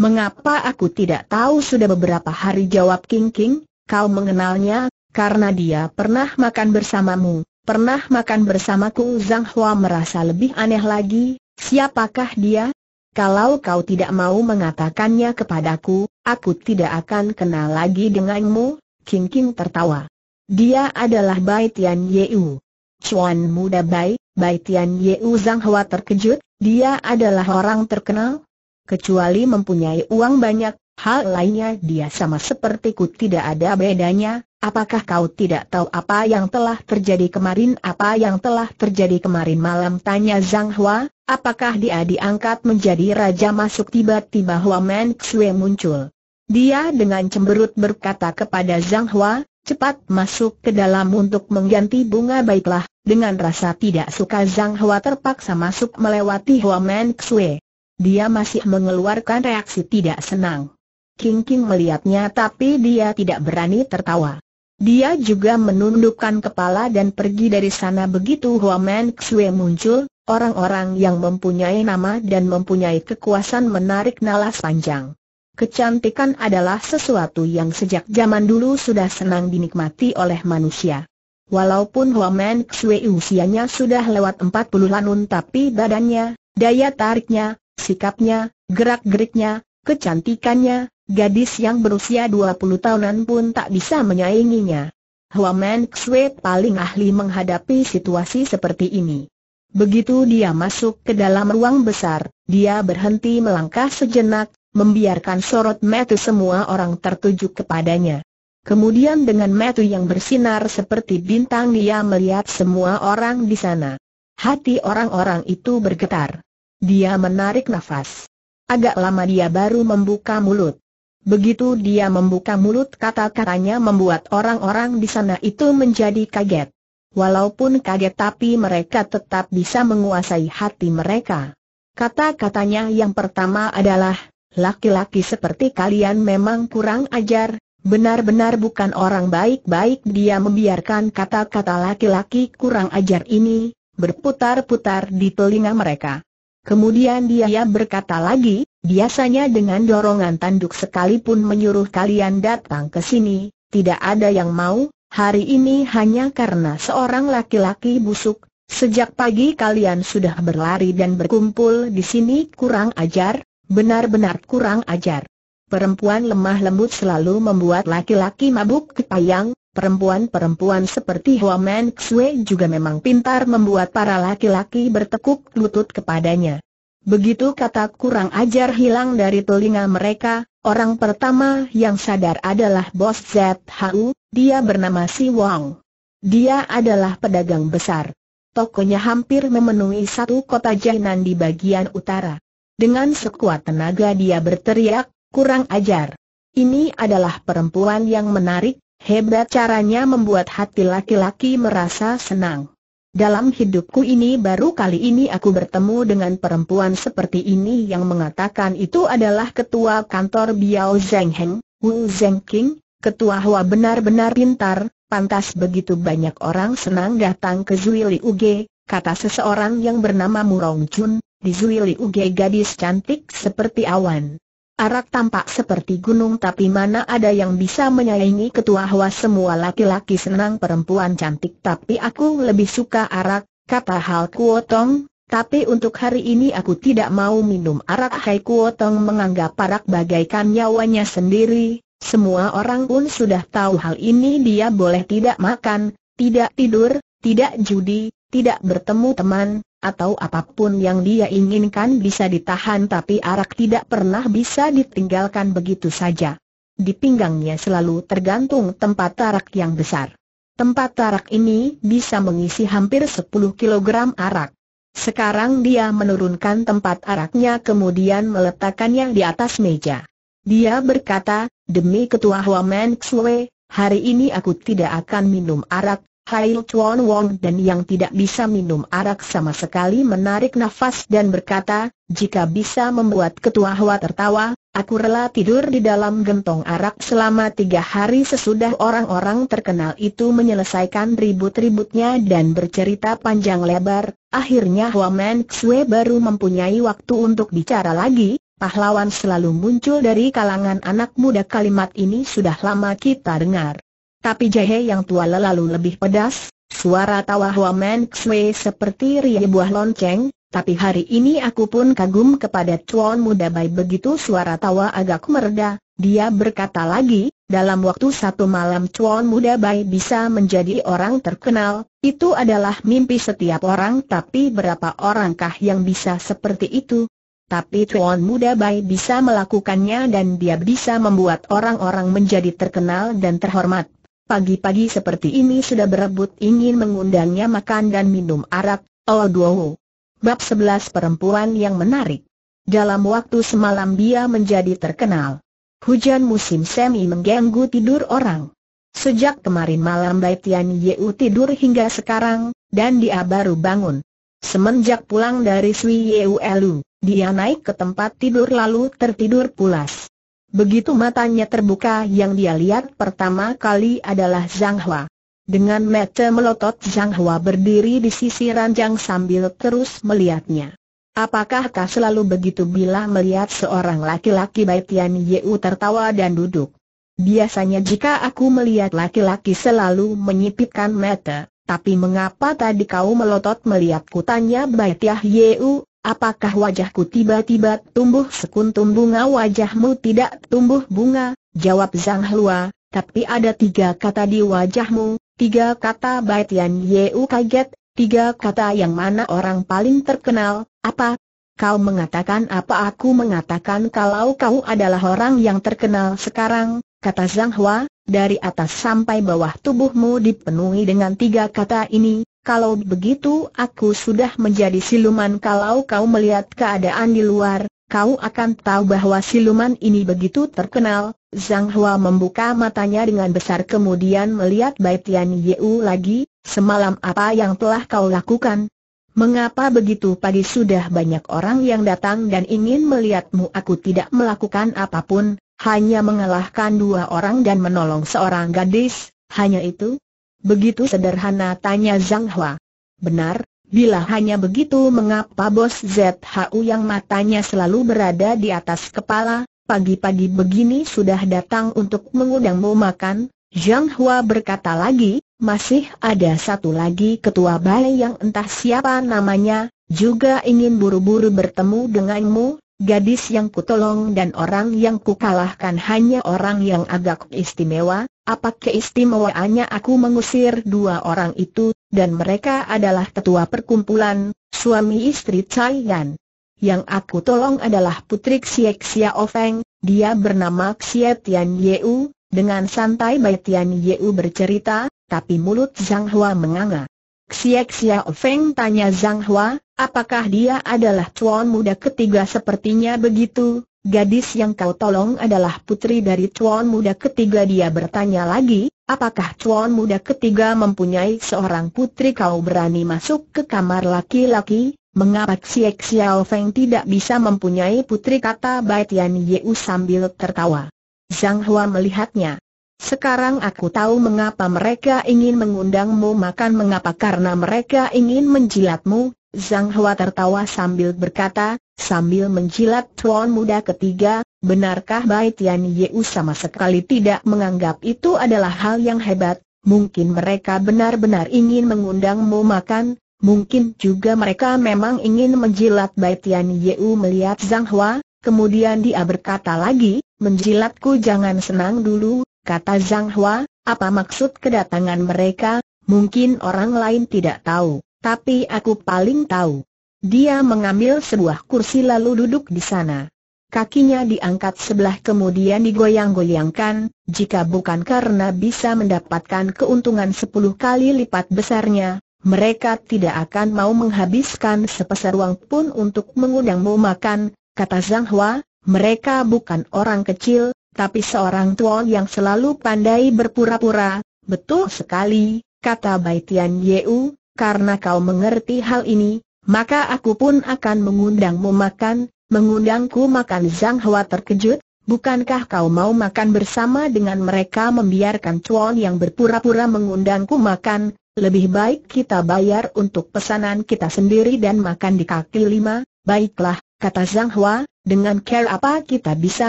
[SPEAKER 1] Mengapa aku tidak tahu sudah beberapa hari jawab King King, kau mengenalnya, karena dia pernah makan bersamamu pernah makan bersamaku Zhang Hua merasa lebih aneh lagi, siapakah dia? Kalau kau tidak mau mengatakannya kepadaku, aku tidak akan kenal lagi denganmu, King King tertawa. Dia adalah Bai Tian Yeu. Chuan muda Bai, Bai Tian Yeu Zhang Hua terkejut, dia adalah orang terkenal. Kecuali mempunyai uang banyak, hal lainnya dia sama sepertiku tidak ada bedanya, Apakah kau tidak tahu apa yang telah terjadi kemarin? Apa yang telah terjadi kemarin malam? Tanya Zhang Hua, apakah dia diangkat menjadi raja masuk tiba-tiba Hua Men Xue muncul? Dia dengan cemberut berkata kepada Zhang Hua, cepat masuk ke dalam untuk mengganti bunga baiklah, dengan rasa tidak suka Zhang Hua terpaksa masuk melewati Hua Men Xue. Dia masih mengeluarkan reaksi tidak senang. King King melihatnya tapi dia tidak berani tertawa. Dia juga menundukkan kepala dan pergi dari sana begitu Huaman Xue muncul, orang-orang yang mempunyai nama dan mempunyai kekuasaan menarik nalas panjang. Kecantikan adalah sesuatu yang sejak zaman dulu sudah senang dinikmati oleh manusia. Walaupun Huaman Xue usianya sudah lewat 40 lanun tapi badannya, daya tariknya, sikapnya, gerak-geriknya, kecantikannya, Gadis yang berusia 20 tahunan pun tak bisa menyainginya. Huaman Xue paling ahli menghadapi situasi seperti ini. Begitu dia masuk ke dalam ruang besar, dia berhenti melangkah sejenak, membiarkan sorot metu semua orang tertuju kepadanya. Kemudian dengan metu yang bersinar seperti bintang dia melihat semua orang di sana. Hati orang-orang itu bergetar. Dia menarik nafas. Agak lama dia baru membuka mulut. Begitu dia membuka mulut kata-katanya membuat orang-orang di sana itu menjadi kaget. Walaupun kaget tapi mereka tetap bisa menguasai hati mereka. Kata-katanya yang pertama adalah, laki-laki seperti kalian memang kurang ajar, benar-benar bukan orang baik-baik dia membiarkan kata-kata laki-laki kurang ajar ini, berputar-putar di telinga mereka. Kemudian dia berkata lagi, biasanya dengan dorongan tanduk sekalipun menyuruh kalian datang ke sini, tidak ada yang mau, hari ini hanya karena seorang laki-laki busuk, sejak pagi kalian sudah berlari dan berkumpul di sini kurang ajar, benar-benar kurang ajar. Perempuan lemah lembut selalu membuat laki-laki mabuk kepayang, Perempuan-perempuan seperti Hua Men Xue juga memang pintar membuat para laki-laki bertekuk lutut kepadanya. Begitu kata kurang ajar hilang dari telinga mereka, orang pertama yang sadar adalah bos ZHU, dia bernama Si Wong. Dia adalah pedagang besar. Tokonya hampir memenuhi satu kota Jainan di bagian utara. Dengan sekuat tenaga dia berteriak, kurang ajar. Ini adalah perempuan yang menarik, Hebat caranya membuat hati laki-laki merasa senang. Dalam hidupku ini baru kali ini aku bertemu dengan perempuan seperti ini yang mengatakan itu adalah ketua kantor Biao Zhengheng, Wu Zhengqing, ketua Hua benar-benar pintar, pantas begitu banyak orang senang datang ke Zui Li Uge, kata seseorang yang bernama Murong Chun, di Zui Li Uge gadis cantik seperti awan. Arak tampak seperti gunung tapi mana ada yang bisa menyaingi ketua hawa semua laki-laki senang perempuan cantik tapi aku lebih suka arak, kata Hal Kuotong, tapi untuk hari ini aku tidak mau minum arak Hai Kuotong menganggap arak bagaikan nyawanya sendiri, semua orang pun sudah tahu hal ini dia boleh tidak makan, tidak tidur, tidak judi, tidak bertemu teman, atau apapun yang dia inginkan bisa ditahan tapi arak tidak pernah bisa ditinggalkan begitu saja. Di pinggangnya selalu tergantung tempat arak yang besar. Tempat arak ini bisa mengisi hampir 10 kg arak. Sekarang dia menurunkan tempat araknya kemudian meletakkannya di atas meja. Dia berkata, demi ketua Hua Xue, hari ini aku tidak akan minum arak, Hail Tuan Wong dan yang tidak bisa minum arak sama sekali menarik nafas dan berkata, jika bisa membuat ketua Hwa tertawa, aku rela tidur di dalam gentong arak selama tiga hari sesudah orang-orang terkenal itu menyelesaikan ribut-ributnya dan bercerita panjang lebar, akhirnya Hwa Men Xue baru mempunyai waktu untuk bicara lagi, pahlawan selalu muncul dari kalangan anak muda kalimat ini sudah lama kita dengar. Tapi jahe yang tua lalu lebih pedas, suara tawa Huaman Xue seperti riak buah lonceng, tapi hari ini aku pun kagum kepada Chuan Muda Bai begitu suara tawa agak mereda, dia berkata lagi, dalam waktu satu malam Chuan Muda Bai bisa menjadi orang terkenal, itu adalah mimpi setiap orang tapi berapa orangkah yang bisa seperti itu? Tapi Tuan Muda Bai bisa melakukannya dan dia bisa membuat orang-orang menjadi terkenal dan terhormat. Pagi-pagi seperti ini sudah berebut ingin mengundangnya makan dan minum arak, oh duo. Bab 11 Perempuan yang Menarik Dalam waktu semalam dia menjadi terkenal. Hujan musim semi mengganggu tidur orang. Sejak kemarin malam Bai Tian Yeu tidur hingga sekarang, dan dia baru bangun. Semenjak pulang dari Sui Yeu Elu, dia naik ke tempat tidur lalu tertidur pulas. Begitu matanya terbuka yang dia lihat pertama kali adalah Zhang Hua. Dengan mata melotot Zhang Hua berdiri di sisi ranjang sambil terus melihatnya. Apakah kau selalu begitu bila melihat seorang laki-laki Bai Tian Yeu tertawa dan duduk? Biasanya jika aku melihat laki-laki selalu menyipitkan mata, tapi mengapa tadi kau melotot melihatku tanya Bai Tiah Yeu, Apakah wajahku tiba-tiba tumbuh sekuntum bunga wajahmu tidak tumbuh bunga? Jawab Zhang Hua, tapi ada tiga kata di wajahmu, tiga kata Bai Tian Yeu kaget, tiga kata yang mana orang paling terkenal, apa? Kau mengatakan apa aku mengatakan kalau kau adalah orang yang terkenal sekarang, kata Zhang Hua, dari atas sampai bawah tubuhmu dipenuhi dengan tiga kata ini, kalau begitu aku sudah menjadi siluman kalau kau melihat keadaan di luar, kau akan tahu bahwa siluman ini begitu terkenal. Zhang Hua membuka matanya dengan besar kemudian melihat Bai Tian Yeu lagi, semalam apa yang telah kau lakukan? Mengapa begitu pagi sudah banyak orang yang datang dan ingin melihatmu aku tidak melakukan apapun, hanya mengalahkan dua orang dan menolong seorang gadis, hanya itu? Begitu sederhana tanya Zhang Hua. Benar, bila hanya begitu mengapa bos ZHU yang matanya selalu berada di atas kepala, pagi-pagi begini sudah datang untuk mengundangmu makan? Zhang Hua berkata lagi, masih ada satu lagi ketua balai yang entah siapa namanya, juga ingin buru-buru bertemu denganmu, gadis yang kutolong dan orang yang kukalahkan hanya orang yang agak istimewa, apa keistimewaannya aku mengusir dua orang itu, dan mereka adalah ketua perkumpulan, suami istri Cai Yan. Yang aku tolong adalah putri Xie Xia Ofeng, dia bernama Xie Tian Yeu, dengan santai Bai Tian Yeu bercerita, tapi mulut Zhang Hua menganga. Xie Xia Ofeng tanya Zhang Hua, apakah dia adalah cuan muda ketiga sepertinya begitu, Gadis yang kau tolong adalah putri dari cuan muda ketiga Dia bertanya lagi, apakah cuan muda ketiga mempunyai seorang putri kau berani masuk ke kamar laki-laki? Mengapa Xiek Xiao Feng tidak bisa mempunyai putri kata Bai Tian Yeu sambil tertawa. Zhang Hua melihatnya. Sekarang aku tahu mengapa mereka ingin mengundangmu makan mengapa karena mereka ingin menjilatmu, Zhang Hua tertawa sambil berkata, sambil menjilat tuan muda ketiga, benarkah Bai Tian Yeu sama sekali tidak menganggap itu adalah hal yang hebat, mungkin mereka benar-benar ingin mengundangmu makan, mungkin juga mereka memang ingin menjilat Bai Tian Yeu melihat Zhang Hua, kemudian dia berkata lagi, menjilatku jangan senang dulu, kata Zhang Hua, apa maksud kedatangan mereka, mungkin orang lain tidak tahu, tapi aku paling tahu. Dia mengambil sebuah kursi lalu duduk di sana. Kakinya diangkat sebelah kemudian digoyang-goyangkan, jika bukan karena bisa mendapatkan keuntungan sepuluh kali lipat besarnya, mereka tidak akan mau menghabiskan sepeser uang pun untuk mengundangmu makan, kata Zhang Hua, mereka bukan orang kecil, tapi seorang tua yang selalu pandai berpura-pura, betul sekali, kata Baitian Yeu, karena kau mengerti hal ini, maka aku pun akan mengundangmu makan, mengundangku makan Zhang Hua terkejut, bukankah kau mau makan bersama dengan mereka membiarkan Chuan yang berpura-pura mengundangku makan, lebih baik kita bayar untuk pesanan kita sendiri dan makan di kaki lima, baiklah, kata Zhang Hua, dengan care apa kita bisa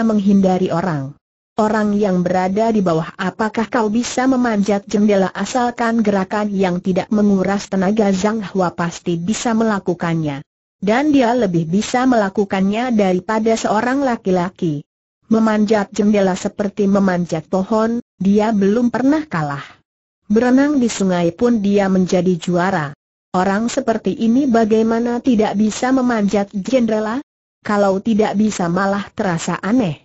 [SPEAKER 1] menghindari orang. Orang yang berada di bawah apakah kau bisa memanjat jendela asalkan gerakan yang tidak menguras tenaga Zhang Hua pasti bisa melakukannya. Dan dia lebih bisa melakukannya daripada seorang laki-laki. Memanjat jendela seperti memanjat pohon, dia belum pernah kalah. Berenang di sungai pun dia menjadi juara. Orang seperti ini bagaimana tidak bisa memanjat jendela? Kalau tidak bisa malah terasa aneh.